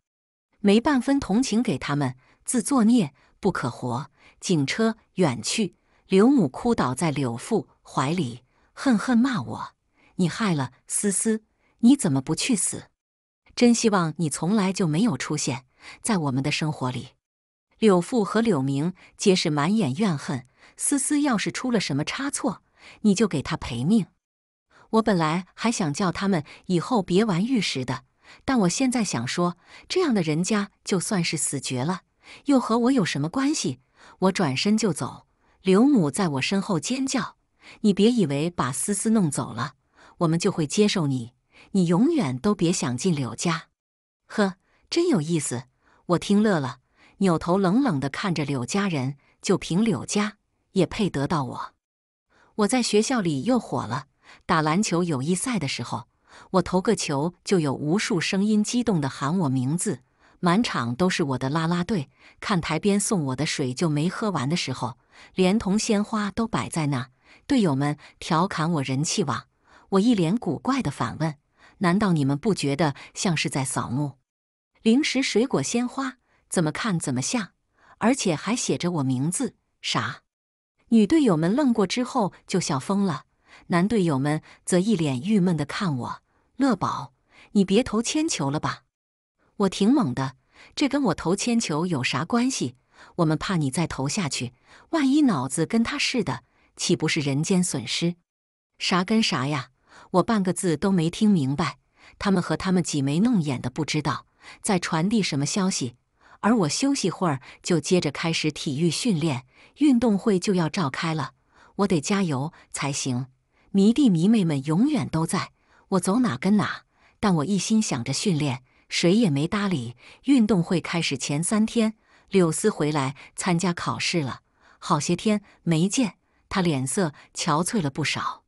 没半分同情给他们。自作孽不可活。警车远去，柳母哭倒在柳父怀里，恨恨骂我：“你害了思思，你怎么不去死？”真希望你从来就没有出现在我们的生活里。柳父和柳明皆是满眼怨恨。思思要是出了什么差错，你就给他赔命。我本来还想叫他们以后别玩玉石的，但我现在想说，这样的人家就算是死绝了，又和我有什么关系？我转身就走。柳母在我身后尖叫：“你别以为把思思弄走了，我们就会接受你。”你永远都别想进柳家，呵，真有意思！我听乐了，扭头冷冷地看着柳家人。就凭柳家，也配得到我？我在学校里又火了。打篮球友谊赛的时候，我投个球就有无数声音激动地喊我名字，满场都是我的啦啦队。看台边送我的水就没喝完的时候，连同鲜花都摆在那。队友们调侃我人气旺，我一脸古怪地反问。难道你们不觉得像是在扫墓？零食、水果、鲜花，怎么看怎么像，而且还写着我名字。啥？女队友们愣过之后就笑疯了，男队友们则一脸郁闷的看我。乐宝，你别投铅球了吧？我挺猛的，这跟我投铅球有啥关系？我们怕你再投下去，万一脑子跟他似的，岂不是人间损失？啥跟啥呀？我半个字都没听明白，他们和他们挤眉弄眼的，不知道在传递什么消息。而我休息会儿就接着开始体育训练，运动会就要召开了，我得加油才行。迷弟迷妹们永远都在，我走哪跟哪。但我一心想着训练，谁也没搭理。运动会开始前三天，柳丝回来参加考试了，好些天没见，他脸色憔悴了不少。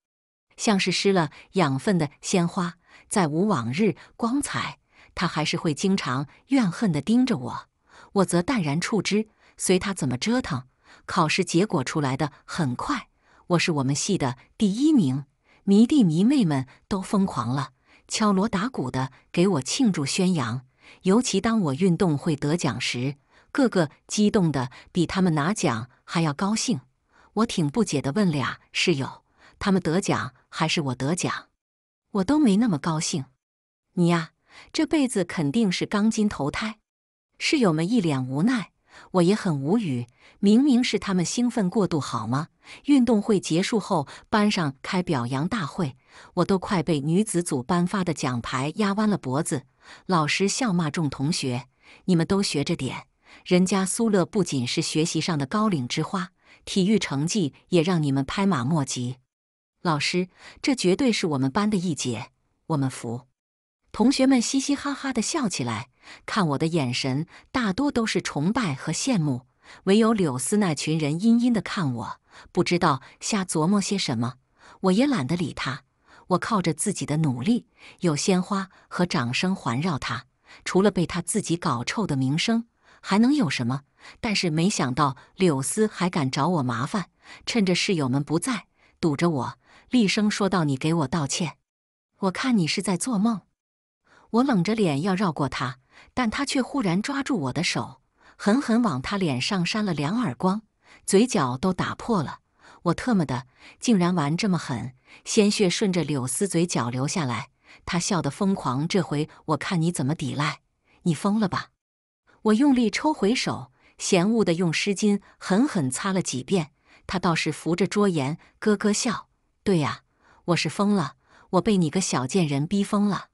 像是失了养分的鲜花，再无往日光彩。他还是会经常怨恨地盯着我，我则淡然处之，随他怎么折腾。考试结果出来的很快，我是我们系的第一名，迷弟迷妹们都疯狂了，敲锣打鼓的给我庆祝宣扬。尤其当我运动会得奖时，个个激动的比他们拿奖还要高兴。我挺不解地问俩室友，他们得奖。还是我得奖，我都没那么高兴。你呀，这辈子肯定是钢筋投胎。室友们一脸无奈，我也很无语。明明是他们兴奋过度，好吗？运动会结束后，班上开表扬大会，我都快被女子组颁发的奖牌压弯了脖子。老师笑骂众同学：“你们都学着点，人家苏乐不仅是学习上的高岭之花，体育成绩也让你们拍马莫及。”老师，这绝对是我们班的一姐，我们服！同学们嘻嘻哈哈的笑起来，看我的眼神大多都是崇拜和羡慕，唯有柳思那群人阴阴的看我，不知道瞎琢磨些什么。我也懒得理他。我靠着自己的努力，有鲜花和掌声环绕他，除了被他自己搞臭的名声，还能有什么？但是没想到柳思还敢找我麻烦，趁着室友们不在，堵着我。厉声说道：“你给我道歉！我看你是在做梦！”我冷着脸要绕过他，但他却忽然抓住我的手，狠狠往他脸上扇了两耳光，嘴角都打破了。我特么的竟然玩这么狠！鲜血顺着柳丝嘴角流下来，他笑得疯狂。这回我看你怎么抵赖！你疯了吧！我用力抽回手，嫌恶的用湿巾狠狠擦了几遍。他倒是扶着桌沿咯咯笑。对呀，我是疯了，我被你个小贱人逼疯了。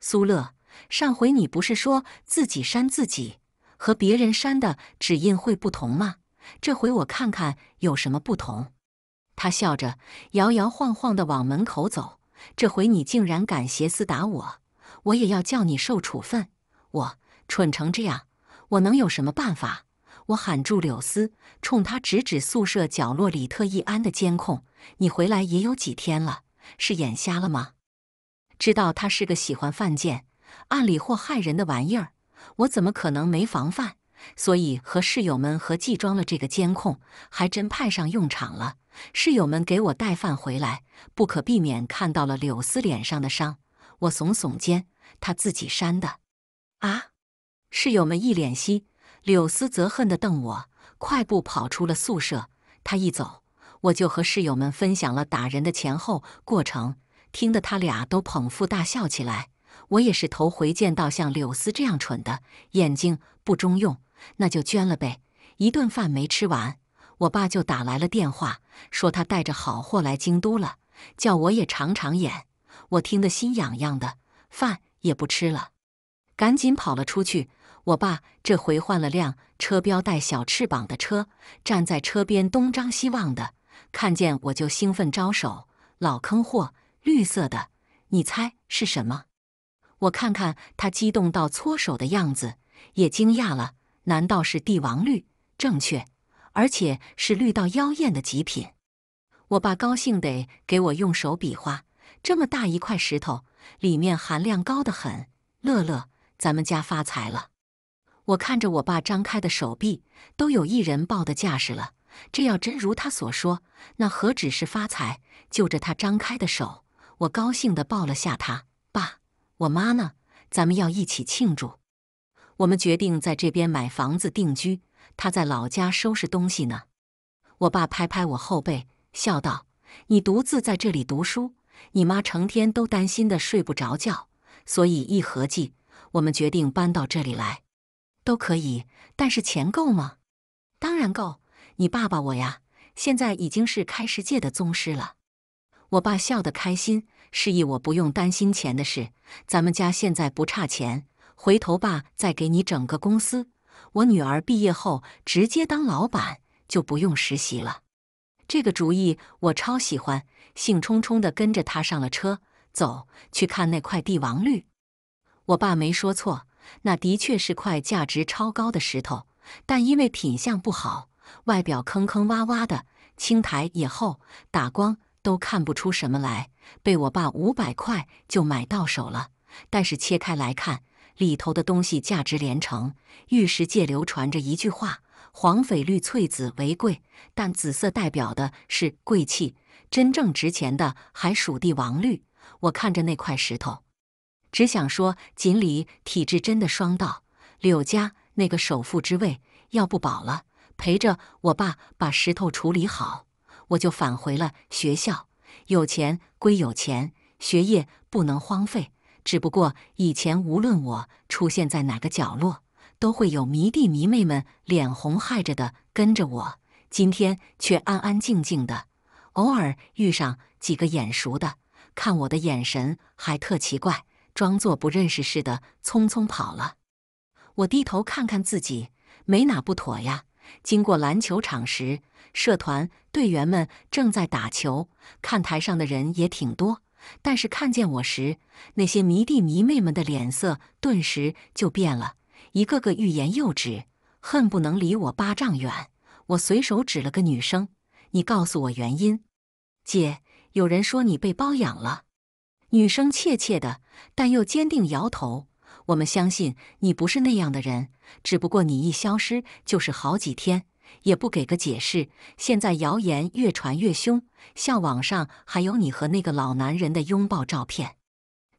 苏乐，上回你不是说自己扇自己和别人扇的指印会不同吗？这回我看看有什么不同。他笑着，摇摇晃晃的往门口走。这回你竟然敢斜私打我，我也要叫你受处分。我蠢成这样，我能有什么办法？我喊住柳丝，冲他指指宿舍角落里特意安的监控：“你回来也有几天了，是眼瞎了吗？”知道他是个喜欢犯贱、暗里祸害人的玩意儿，我怎么可能没防范？所以和室友们合计装了这个监控，还真派上用场了。室友们给我带饭回来，不可避免看到了柳丝脸上的伤。我耸耸肩：“他自己删的。”啊！室友们一脸稀。柳丝则恨地瞪我，快步跑出了宿舍。他一走，我就和室友们分享了打人的前后过程，听得他俩都捧腹大笑起来。我也是头回见到像柳丝这样蠢的，眼睛不中用，那就捐了呗。一顿饭没吃完，我爸就打来了电话，说他带着好货来京都了，叫我也尝尝眼。我听得心痒痒的，饭也不吃了，赶紧跑了出去。我爸这回换了辆车标带小翅膀的车，站在车边东张西望的，看见我就兴奋招手。老坑货，绿色的，你猜是什么？我看看他激动到搓手的样子，也惊讶了。难道是帝王绿？正确，而且是绿到妖艳的极品。我爸高兴得给我用手比划，这么大一块石头，里面含量高得很。乐乐，咱们家发财了！我看着我爸张开的手臂，都有一人抱的架势了。这要真如他所说，那何止是发财？就着他张开的手，我高兴地抱了下他。爸，我妈呢？咱们要一起庆祝。我们决定在这边买房子定居。他在老家收拾东西呢。我爸拍拍我后背，笑道：“你独自在这里读书，你妈成天都担心的睡不着觉，所以一合计，我们决定搬到这里来。”都可以，但是钱够吗？当然够。你爸爸我呀，现在已经是开世界的宗师了。我爸笑得开心，示意我不用担心钱的事。咱们家现在不差钱，回头爸再给你整个公司。我女儿毕业后直接当老板，就不用实习了。这个主意我超喜欢，兴冲冲的跟着他上了车，走，去看那块帝王绿。我爸没说错。那的确是块价值超高的石头，但因为品相不好，外表坑坑洼洼的，青苔也厚，打光都看不出什么来，被我爸五百块就买到手了。但是切开来看，里头的东西价值连城。玉石界流传着一句话：“黄翡绿翠紫为贵”，但紫色代表的是贵气，真正值钱的还属帝王绿。我看着那块石头。只想说，锦鲤体质真的双到，柳家那个首富之位要不保了。陪着我爸把石头处理好，我就返回了学校。有钱归有钱，学业不能荒废。只不过以前无论我出现在哪个角落，都会有迷弟迷妹们脸红害着的跟着我。今天却安安静静的，偶尔遇上几个眼熟的，看我的眼神还特奇怪。装作不认识似的，匆匆跑了。我低头看看自己，没哪不妥呀。经过篮球场时，社团队员们正在打球，看台上的人也挺多。但是看见我时，那些迷弟迷妹们的脸色顿时就变了，一个个欲言又止，恨不能离我八丈远。我随手指了个女生：“你告诉我原因，姐。有人说你被包养了。”女生怯怯的。但又坚定摇头。我们相信你不是那样的人，只不过你一消失就是好几天，也不给个解释。现在谣言越传越凶，校网上还有你和那个老男人的拥抱照片。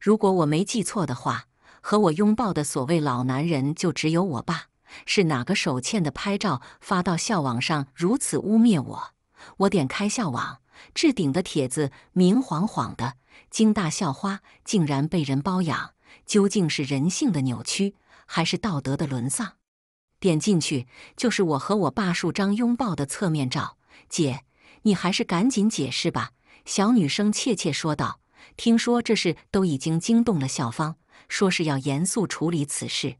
如果我没记错的话，和我拥抱的所谓老男人就只有我爸。是哪个手欠的拍照发到校网上，如此污蔑我？我点开校网置顶的帖子，明晃晃的。京大校花竟然被人包养，究竟是人性的扭曲还是道德的沦丧？点进去就是我和我爸数张拥抱的侧面照。姐，你还是赶紧解释吧。”小女生怯怯说道。“听说这事都已经惊动了校方，说是要严肃处理此事。”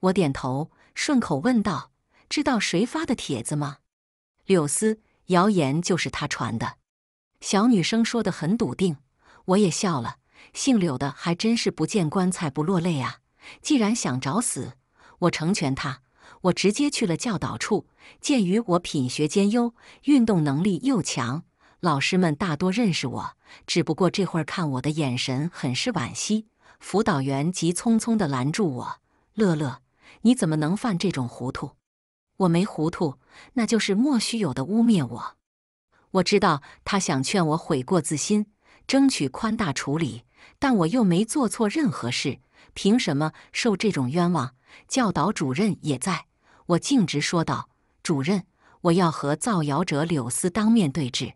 我点头，顺口问道：“知道谁发的帖子吗？”“柳思，谣言就是他传的。”小女生说的很笃定。我也笑了，姓柳的还真是不见棺材不落泪啊！既然想找死，我成全他。我直接去了教导处。鉴于我品学兼优，运动能力又强，老师们大多认识我，只不过这会儿看我的眼神很是惋惜。辅导员急匆匆的拦住我：“乐乐，你怎么能犯这种糊涂？”“我没糊涂，那就是莫须有的污蔑我。”我知道他想劝我悔过自新。争取宽大处理，但我又没做错任何事，凭什么受这种冤枉？教导主任也在，我径直说道：“主任，我要和造谣者柳思当面对质。”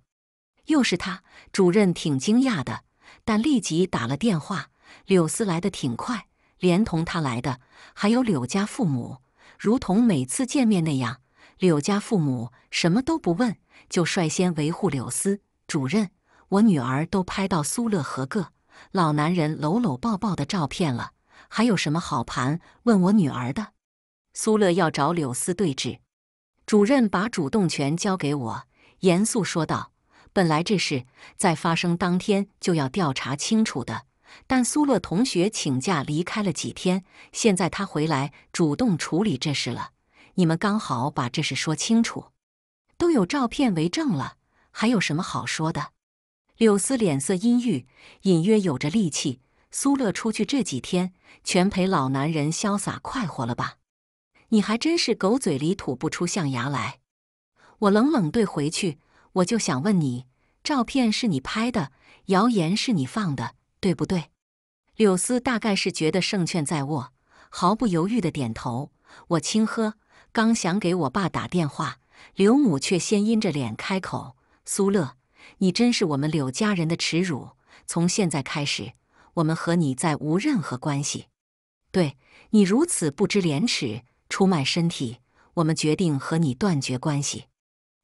又是他，主任挺惊讶的，但立即打了电话。柳思来的挺快，连同他来的还有柳家父母，如同每次见面那样，柳家父母什么都不问，就率先维护柳思。主任。我女儿都拍到苏乐和个老男人搂搂抱抱的照片了，还有什么好盘？问我女儿的，苏乐要找柳丝对质。主任把主动权交给我，严肃说道：“本来这事在发生当天就要调查清楚的，但苏乐同学请假离开了几天，现在他回来主动处理这事了，你们刚好把这事说清楚。都有照片为证了，还有什么好说的？”柳丝脸色阴郁，隐约有着戾气。苏乐出去这几天，全陪老男人潇洒快活了吧？你还真是狗嘴里吐不出象牙来。我冷冷对回去，我就想问你，照片是你拍的，谣言是你放的，对不对？柳丝大概是觉得胜券在握，毫不犹豫地点头。我轻喝，刚想给我爸打电话，刘母却先阴着脸开口：“苏乐。”你真是我们柳家人的耻辱！从现在开始，我们和你再无任何关系。对你如此不知廉耻，出卖身体，我们决定和你断绝关系。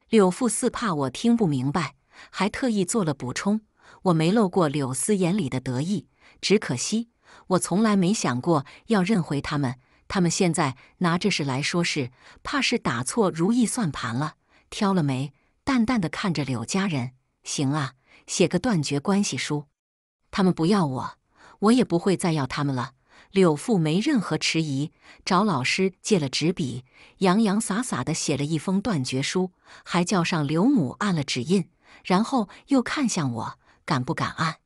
柳父似怕我听不明白，还特意做了补充。我没漏过柳思眼里的得意，只可惜我从来没想过要认回他们。他们现在拿这事来说事，怕是打错如意算盘了。挑了眉，淡淡的看着柳家人。行啊，写个断绝关系书。他们不要我，我也不会再要他们了。柳父没任何迟疑，找老师借了纸笔，洋洋洒洒的写了一封断绝书，还叫上柳母按了指印。然后又看向我，敢不敢按？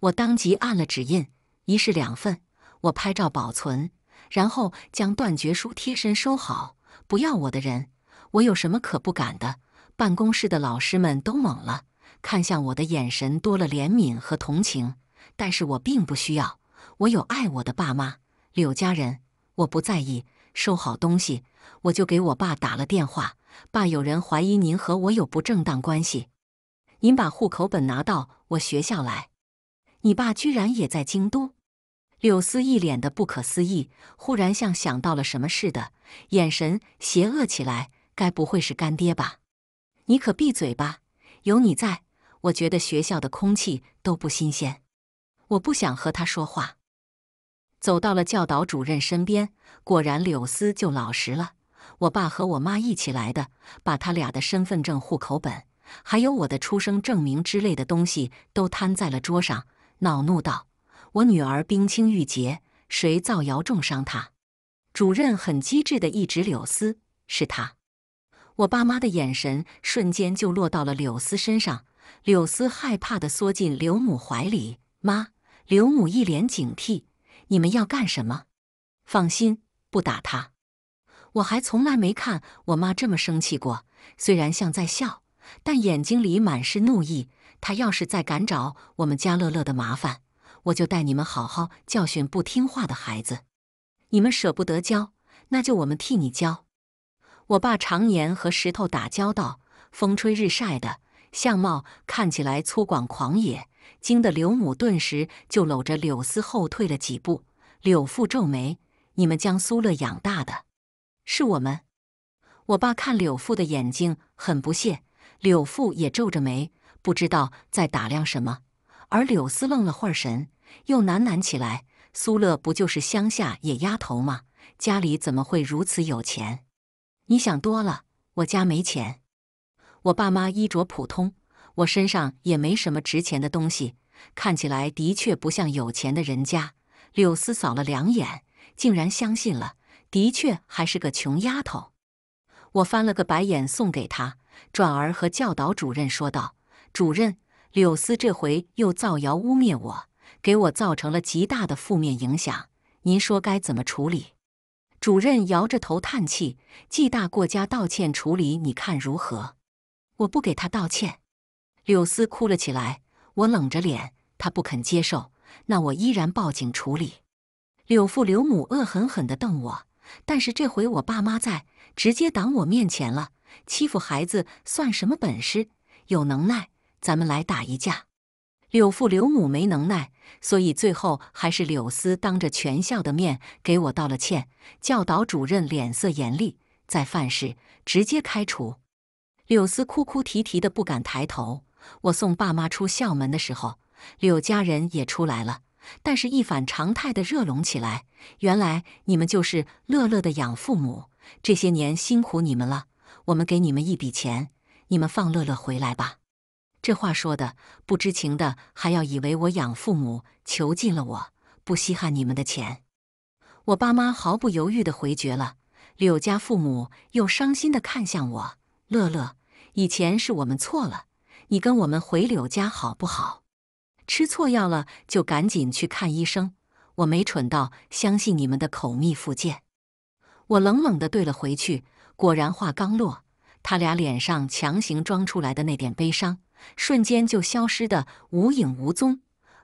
我当即按了指印，一式两份，我拍照保存，然后将断绝书贴身收好。不要我的人，我有什么可不敢的？办公室的老师们都懵了。看向我的眼神多了怜悯和同情，但是我并不需要。我有爱我的爸妈、柳家人，我不在意。收好东西，我就给我爸打了电话。爸，有人怀疑您和我有不正当关系，您把户口本拿到我学校来。你爸居然也在京都？柳思一脸的不可思议，忽然像想到了什么似的，眼神邪恶起来。该不会是干爹吧？你可闭嘴吧！有你在。我觉得学校的空气都不新鲜，我不想和他说话。走到了教导主任身边，果然柳丝就老实了。我爸和我妈一起来的，把他俩的身份证、户口本，还有我的出生证明之类的东西都摊在了桌上，恼怒道：“我女儿冰清玉洁，谁造谣重伤她？”主任很机智的一指柳丝：“是他。”我爸妈的眼神瞬间就落到了柳丝身上。柳丝害怕地缩进刘母怀里。妈，刘母一脸警惕：“你们要干什么？放心，不打他。我还从来没看我妈这么生气过。虽然像在笑，但眼睛里满是怒意。他要是再敢找我们家乐乐的麻烦，我就带你们好好教训不听话的孩子。你们舍不得教，那就我们替你教。我爸常年和石头打交道，风吹日晒的。”相貌看起来粗犷狂野，惊得柳母顿时就搂着柳丝后退了几步。柳父皱眉：“你们将苏乐养大的，是我们。”我爸看柳父的眼睛很不屑，柳父也皱着眉，不知道在打量什么。而柳丝愣了会儿神，又喃喃起来：“苏乐不就是乡下野丫头吗？家里怎么会如此有钱？你想多了，我家没钱。”我爸妈衣着普通，我身上也没什么值钱的东西，看起来的确不像有钱的人家。柳丝扫了两眼，竟然相信了，的确还是个穷丫头。我翻了个白眼送给她，转而和教导主任说道：“主任，柳丝这回又造谣污蔑我，给我造成了极大的负面影响。您说该怎么处理？”主任摇着头叹气：“纪大过家道歉处理，你看如何？”我不给他道歉，柳丝哭了起来。我冷着脸，他不肯接受，那我依然报警处理。柳父柳母恶狠狠地瞪我，但是这回我爸妈在，直接挡我面前了。欺负孩子算什么本事？有能耐，咱们来打一架。柳父柳母没能耐，所以最后还是柳丝当着全校的面给我道了歉。教导主任脸色严厉，再犯事直接开除。柳丝哭哭啼啼的，不敢抬头。我送爸妈出校门的时候，柳家人也出来了，但是一反常态的热拢起来。原来你们就是乐乐的养父母，这些年辛苦你们了。我们给你们一笔钱，你们放乐乐回来吧。这话说的，不知情的还要以为我养父母囚禁了我，不稀罕你们的钱。我爸妈毫不犹豫的回绝了。柳家父母又伤心的看向我。乐乐，以前是我们错了，你跟我们回柳家好不好？吃错药了就赶紧去看医生。我没蠢到相信你们的口蜜腹剑。我冷冷的对了回去，果然话刚落，他俩脸上强行装出来的那点悲伤，瞬间就消失的无影无踪，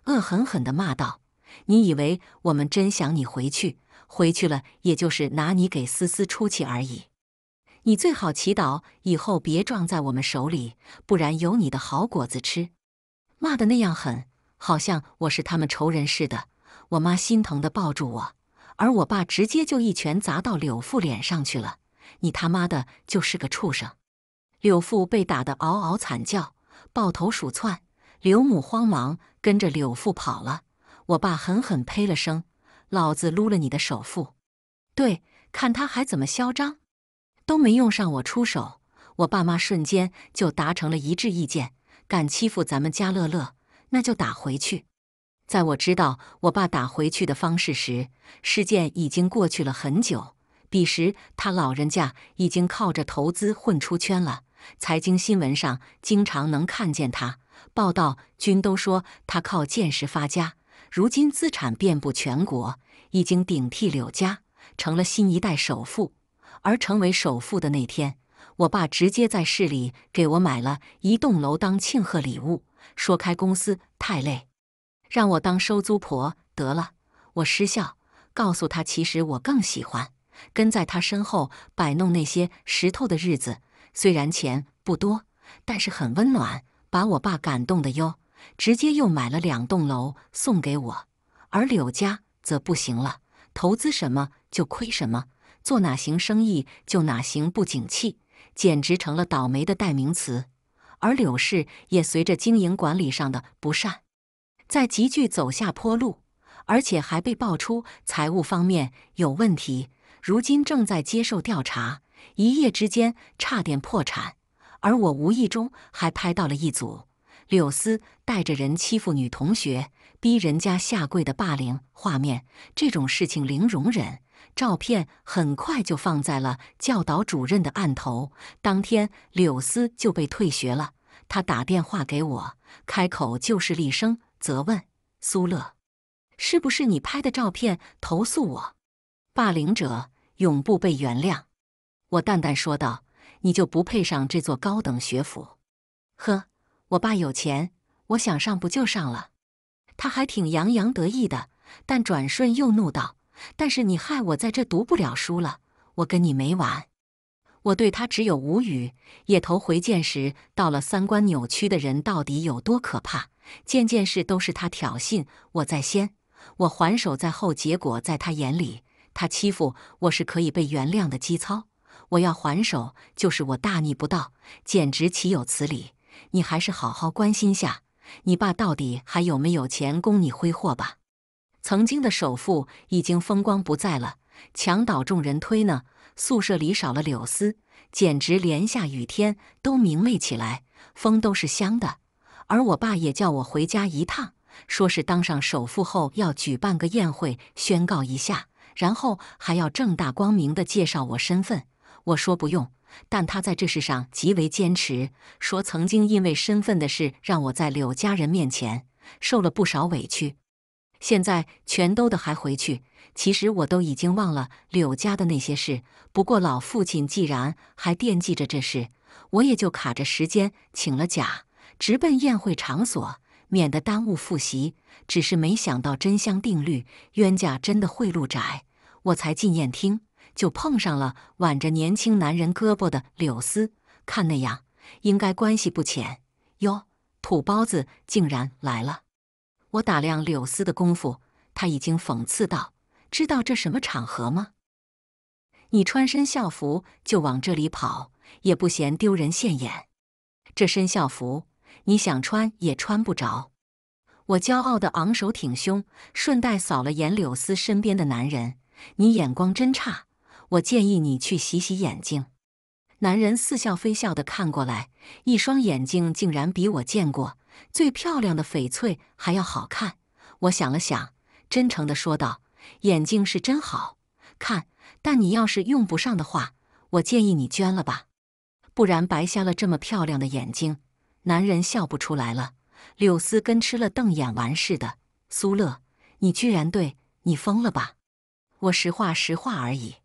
恶狠狠地骂道：“你以为我们真想你回去？回去了也就是拿你给思思出气而已。”你最好祈祷以后别撞在我们手里，不然有你的好果子吃。骂的那样狠，好像我是他们仇人似的。我妈心疼的抱住我，而我爸直接就一拳砸到柳父脸上去了。你他妈的就是个畜生！柳父被打得嗷嗷惨叫，抱头鼠窜。柳母慌忙跟着柳父跑了。我爸狠狠呸了声：“老子撸了你的首付。”对，看他还怎么嚣张！都没用上我出手，我爸妈瞬间就达成了一致意见。敢欺负咱们家乐乐，那就打回去。在我知道我爸打回去的方式时，事件已经过去了很久。彼时他老人家已经靠着投资混出圈了，财经新闻上经常能看见他。报道均都说他靠见识发家，如今资产遍布全国，已经顶替柳家成了新一代首富。而成为首富的那天，我爸直接在市里给我买了一栋楼当庆贺礼物，说开公司太累，让我当收租婆得了。我失笑，告诉他其实我更喜欢跟在他身后摆弄那些石头的日子，虽然钱不多，但是很温暖，把我爸感动的哟，直接又买了两栋楼送给我。而柳家则不行了，投资什么就亏什么。做哪行生意就哪行不景气，简直成了倒霉的代名词。而柳氏也随着经营管理上的不善，在急剧走下坡路，而且还被爆出财务方面有问题，如今正在接受调查，一夜之间差点破产。而我无意中还拍到了一组柳思带着人欺负女同学、逼人家下跪的霸凌画面，这种事情零容忍。照片很快就放在了教导主任的案头。当天，柳思就被退学了。他打电话给我，开口就是厉声责问：“苏乐，是不是你拍的照片投诉我？霸凌者永不被原谅。”我淡淡说道：“你就不配上这座高等学府？”呵，我爸有钱，我想上不就上了？他还挺洋洋得意的，但转瞬又怒道。但是你害我在这读不了书了，我跟你没完！我对他只有无语。也头回见时，到了三观扭曲的人到底有多可怕？件件事都是他挑衅我在先，我还手在后，结果在他眼里，他欺负我是可以被原谅的基操。我要还手就是我大逆不道，简直岂有此理！你还是好好关心下，你爸到底还有没有钱供你挥霍吧。曾经的首富已经风光不再了，墙倒众人推呢。宿舍里少了柳丝，简直连下雨天都明媚起来，风都是香的。而我爸也叫我回家一趟，说是当上首富后要举办个宴会宣告一下，然后还要正大光明的介绍我身份。我说不用，但他在这事上极为坚持，说曾经因为身份的事让我在柳家人面前受了不少委屈。现在全都得还回去。其实我都已经忘了柳家的那些事。不过老父亲既然还惦记着这事，我也就卡着时间请了假，直奔宴会场所，免得耽误复习。只是没想到真香定律，冤家真的会路窄。我才进宴厅，就碰上了挽着年轻男人胳膊的柳思。看那样，应该关系不浅哟。土包子竟然来了。我打量柳丝的功夫，他已经讽刺道：“知道这什么场合吗？你穿身校服就往这里跑，也不嫌丢人现眼。这身校服，你想穿也穿不着。”我骄傲地昂首挺胸，顺带扫了眼柳丝身边的男人：“你眼光真差，我建议你去洗洗眼睛。”男人似笑非笑地看过来，一双眼睛竟然比我见过。最漂亮的翡翠还要好看，我想了想，真诚地说道：“眼睛是真好看，但你要是用不上的话，我建议你捐了吧，不然白瞎了这么漂亮的眼睛。”男人笑不出来了，柳丝跟吃了瞪眼丸似的。苏乐，你居然对你疯了吧？我实话实话而已。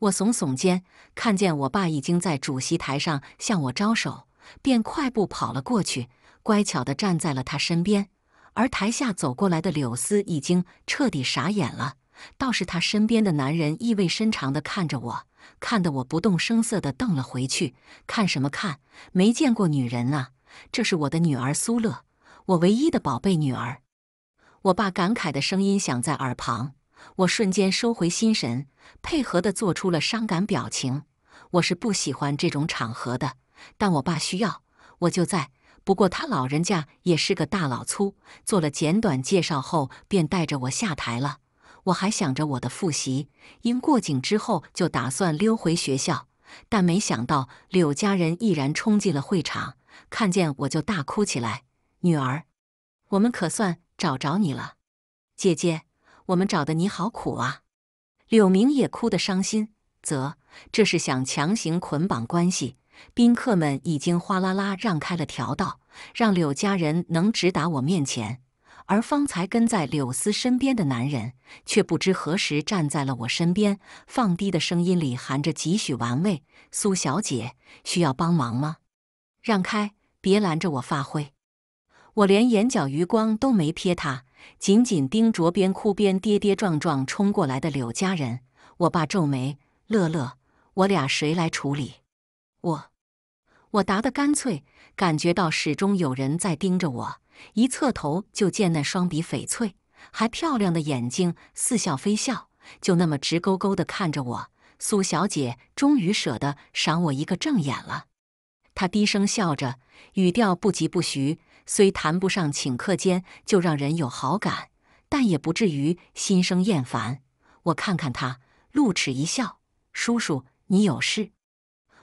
我耸耸肩，看见我爸已经在主席台上向我招手，便快步跑了过去。乖巧地站在了他身边，而台下走过来的柳丝已经彻底傻眼了。倒是他身边的男人意味深长地看着我，看得我不动声色地瞪了回去。看什么看？没见过女人啊！这是我的女儿苏乐，我唯一的宝贝女儿。我爸感慨的声音响在耳旁，我瞬间收回心神，配合地做出了伤感表情。我是不喜欢这种场合的，但我爸需要，我就在。不过他老人家也是个大老粗，做了简短介绍后，便带着我下台了。我还想着我的复习，因过境之后就打算溜回学校，但没想到柳家人毅然冲进了会场，看见我就大哭起来：“女儿，我们可算找着你了！”“姐姐，我们找的你好苦啊！”柳明也哭得伤心，则这是想强行捆绑关系。宾客们已经哗啦啦让开了条道，让柳家人能直达我面前。而方才跟在柳思身边的男人，却不知何时站在了我身边，放低的声音里含着几许玩味：“苏小姐，需要帮忙吗？”“让开，别拦着我发挥。”我连眼角余光都没瞥他，紧紧盯着边哭边跌跌撞撞冲过来的柳家人。我爸皱眉：“乐乐，我俩谁来处理？”我，我答的干脆，感觉到始终有人在盯着我，一侧头就见那双比翡翠还漂亮的眼睛，似笑非笑，就那么直勾勾的看着我。苏小姐终于舍得赏我一个正眼了，她低声笑着，语调不疾不徐，虽谈不上顷刻间就让人有好感，但也不至于心生厌烦。我看看他，露齿一笑：“叔叔，你有事？”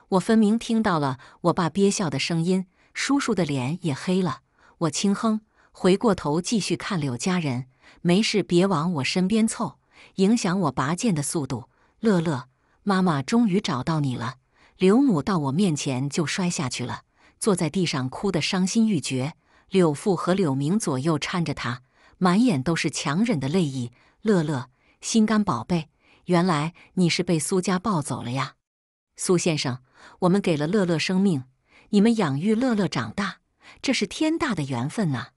我分明听到了我爸憋笑的声音，叔叔的脸也黑了。我轻哼，回过头继续看柳家人。没事，别往我身边凑，影响我拔剑的速度。乐乐，妈妈终于找到你了。柳母到我面前就摔下去了，坐在地上哭得伤心欲绝。柳父和柳明左右搀着他，满眼都是强忍的泪意。乐乐，心肝宝贝，原来你是被苏家抱走了呀，苏先生。我们给了乐乐生命，你们养育乐乐长大，这是天大的缘分呐！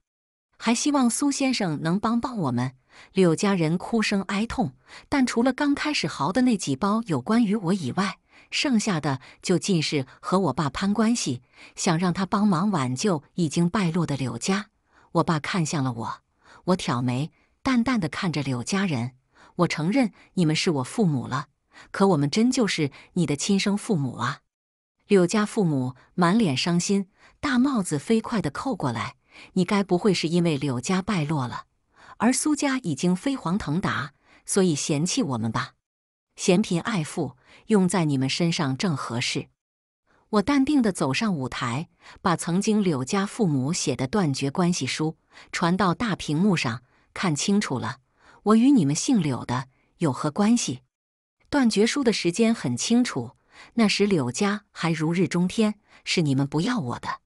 还希望苏先生能帮帮我们。柳家人哭声哀痛，但除了刚开始嚎的那几包有关于我以外，剩下的就尽是和我爸攀关系，想让他帮忙挽救已经败落的柳家。我爸看向了我，我挑眉，淡淡的看着柳家人。我承认你们是我父母了，可我们真就是你的亲生父母啊！柳家父母满脸伤心，大帽子飞快地扣过来。你该不会是因为柳家败落了，而苏家已经飞黄腾达，所以嫌弃我们吧？嫌贫爱富，用在你们身上正合适。我淡定地走上舞台，把曾经柳家父母写的断绝关系书传到大屏幕上，看清楚了，我与你们姓柳的有何关系？断绝书的时间很清楚。那时柳家还如日中天，是你们不要我的。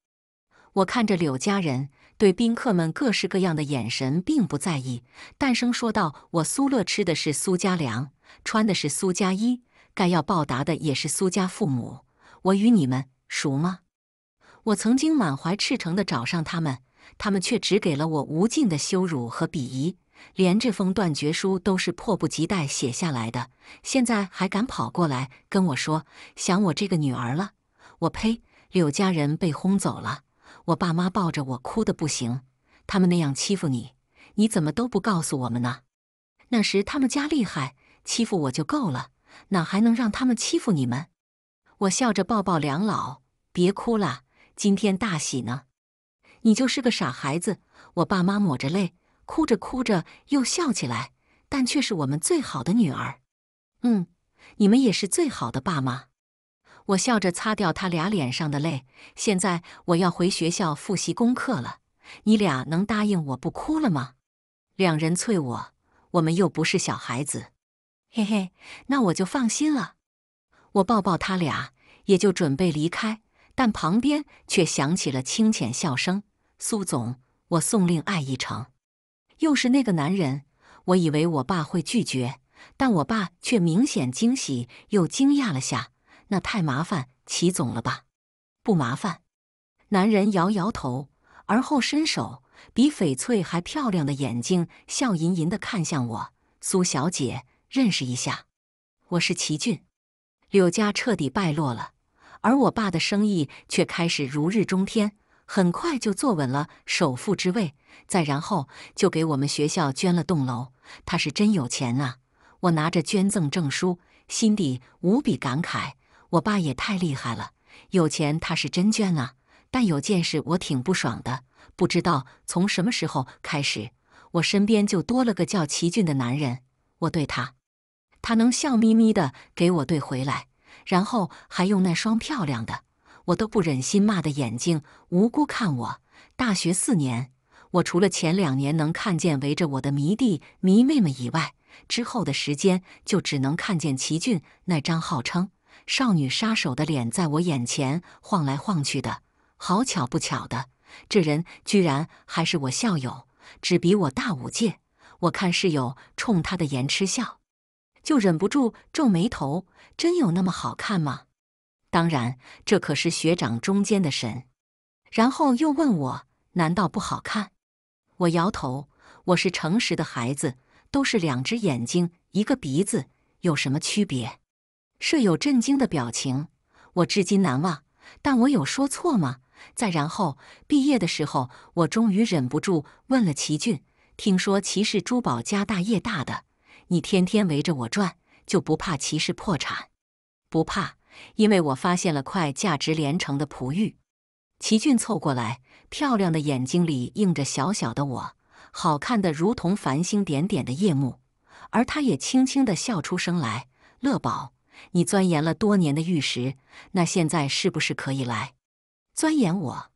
我看着柳家人对宾客们各式各样的眼神，并不在意，淡声说道：“我苏乐吃的是苏家粮，穿的是苏家衣，该要报答的也是苏家父母。我与你们熟吗？我曾经满怀赤诚地找上他们，他们却只给了我无尽的羞辱和鄙夷。”连这封断绝书都是迫不及待写下来的，现在还敢跑过来跟我说想我这个女儿了？我呸！柳家人被轰走了，我爸妈抱着我哭得不行。他们那样欺负你，你怎么都不告诉我们呢？那时他们家厉害，欺负我就够了，哪还能让他们欺负你们？我笑着抱抱梁老，别哭了，今天大喜呢。你就是个傻孩子。我爸妈抹着泪。哭着哭着又笑起来，但却是我们最好的女儿。嗯，你们也是最好的爸妈。我笑着擦掉他俩脸上的泪。现在我要回学校复习功课了，你俩能答应我不哭了吗？两人催我，我们又不是小孩子。嘿嘿，那我就放心了。我抱抱他俩，也就准备离开，但旁边却响起了清浅笑声。苏总，我送令爱一程。又是那个男人，我以为我爸会拒绝，但我爸却明显惊喜又惊讶了下。那太麻烦齐总了吧？不麻烦。男人摇摇头，而后伸手，比翡翠还漂亮的眼睛笑吟吟的看向我：“苏小姐，认识一下，我是齐俊。柳家彻底败落了，而我爸的生意却开始如日中天。很快就坐稳了首富之位，再然后就给我们学校捐了栋楼。他是真有钱啊！我拿着捐赠证书，心底无比感慨。我爸也太厉害了，有钱他是真捐啊！但有件事我挺不爽的，不知道从什么时候开始，我身边就多了个叫齐俊的男人。我对他，他能笑眯眯的给我怼回来，然后还用那双漂亮的。我都不忍心骂的眼睛无辜看我。大学四年，我除了前两年能看见围着我的迷弟迷妹们以外，之后的时间就只能看见齐俊那张号称“少女杀手”的脸在我眼前晃来晃去的。好巧不巧的，这人居然还是我校友，只比我大五届。我看室友冲他的颜痴笑，就忍不住皱眉头：真有那么好看吗？当然，这可是学长中间的神。然后又问我：“难道不好看？”我摇头。我是诚实的孩子，都是两只眼睛一个鼻子，有什么区别？舍友震惊的表情，我至今难忘。但我有说错吗？再然后，毕业的时候，我终于忍不住问了齐俊：“听说齐氏珠宝家大业大的，你天天围着我转，就不怕齐氏破产？不怕？”因为我发现了块价值连城的璞玉，齐俊凑过来，漂亮的眼睛里映着小小的我，好看的如同繁星点点的夜幕，而他也轻轻地笑出声来。乐宝，你钻研了多年的玉石，那现在是不是可以来钻研我？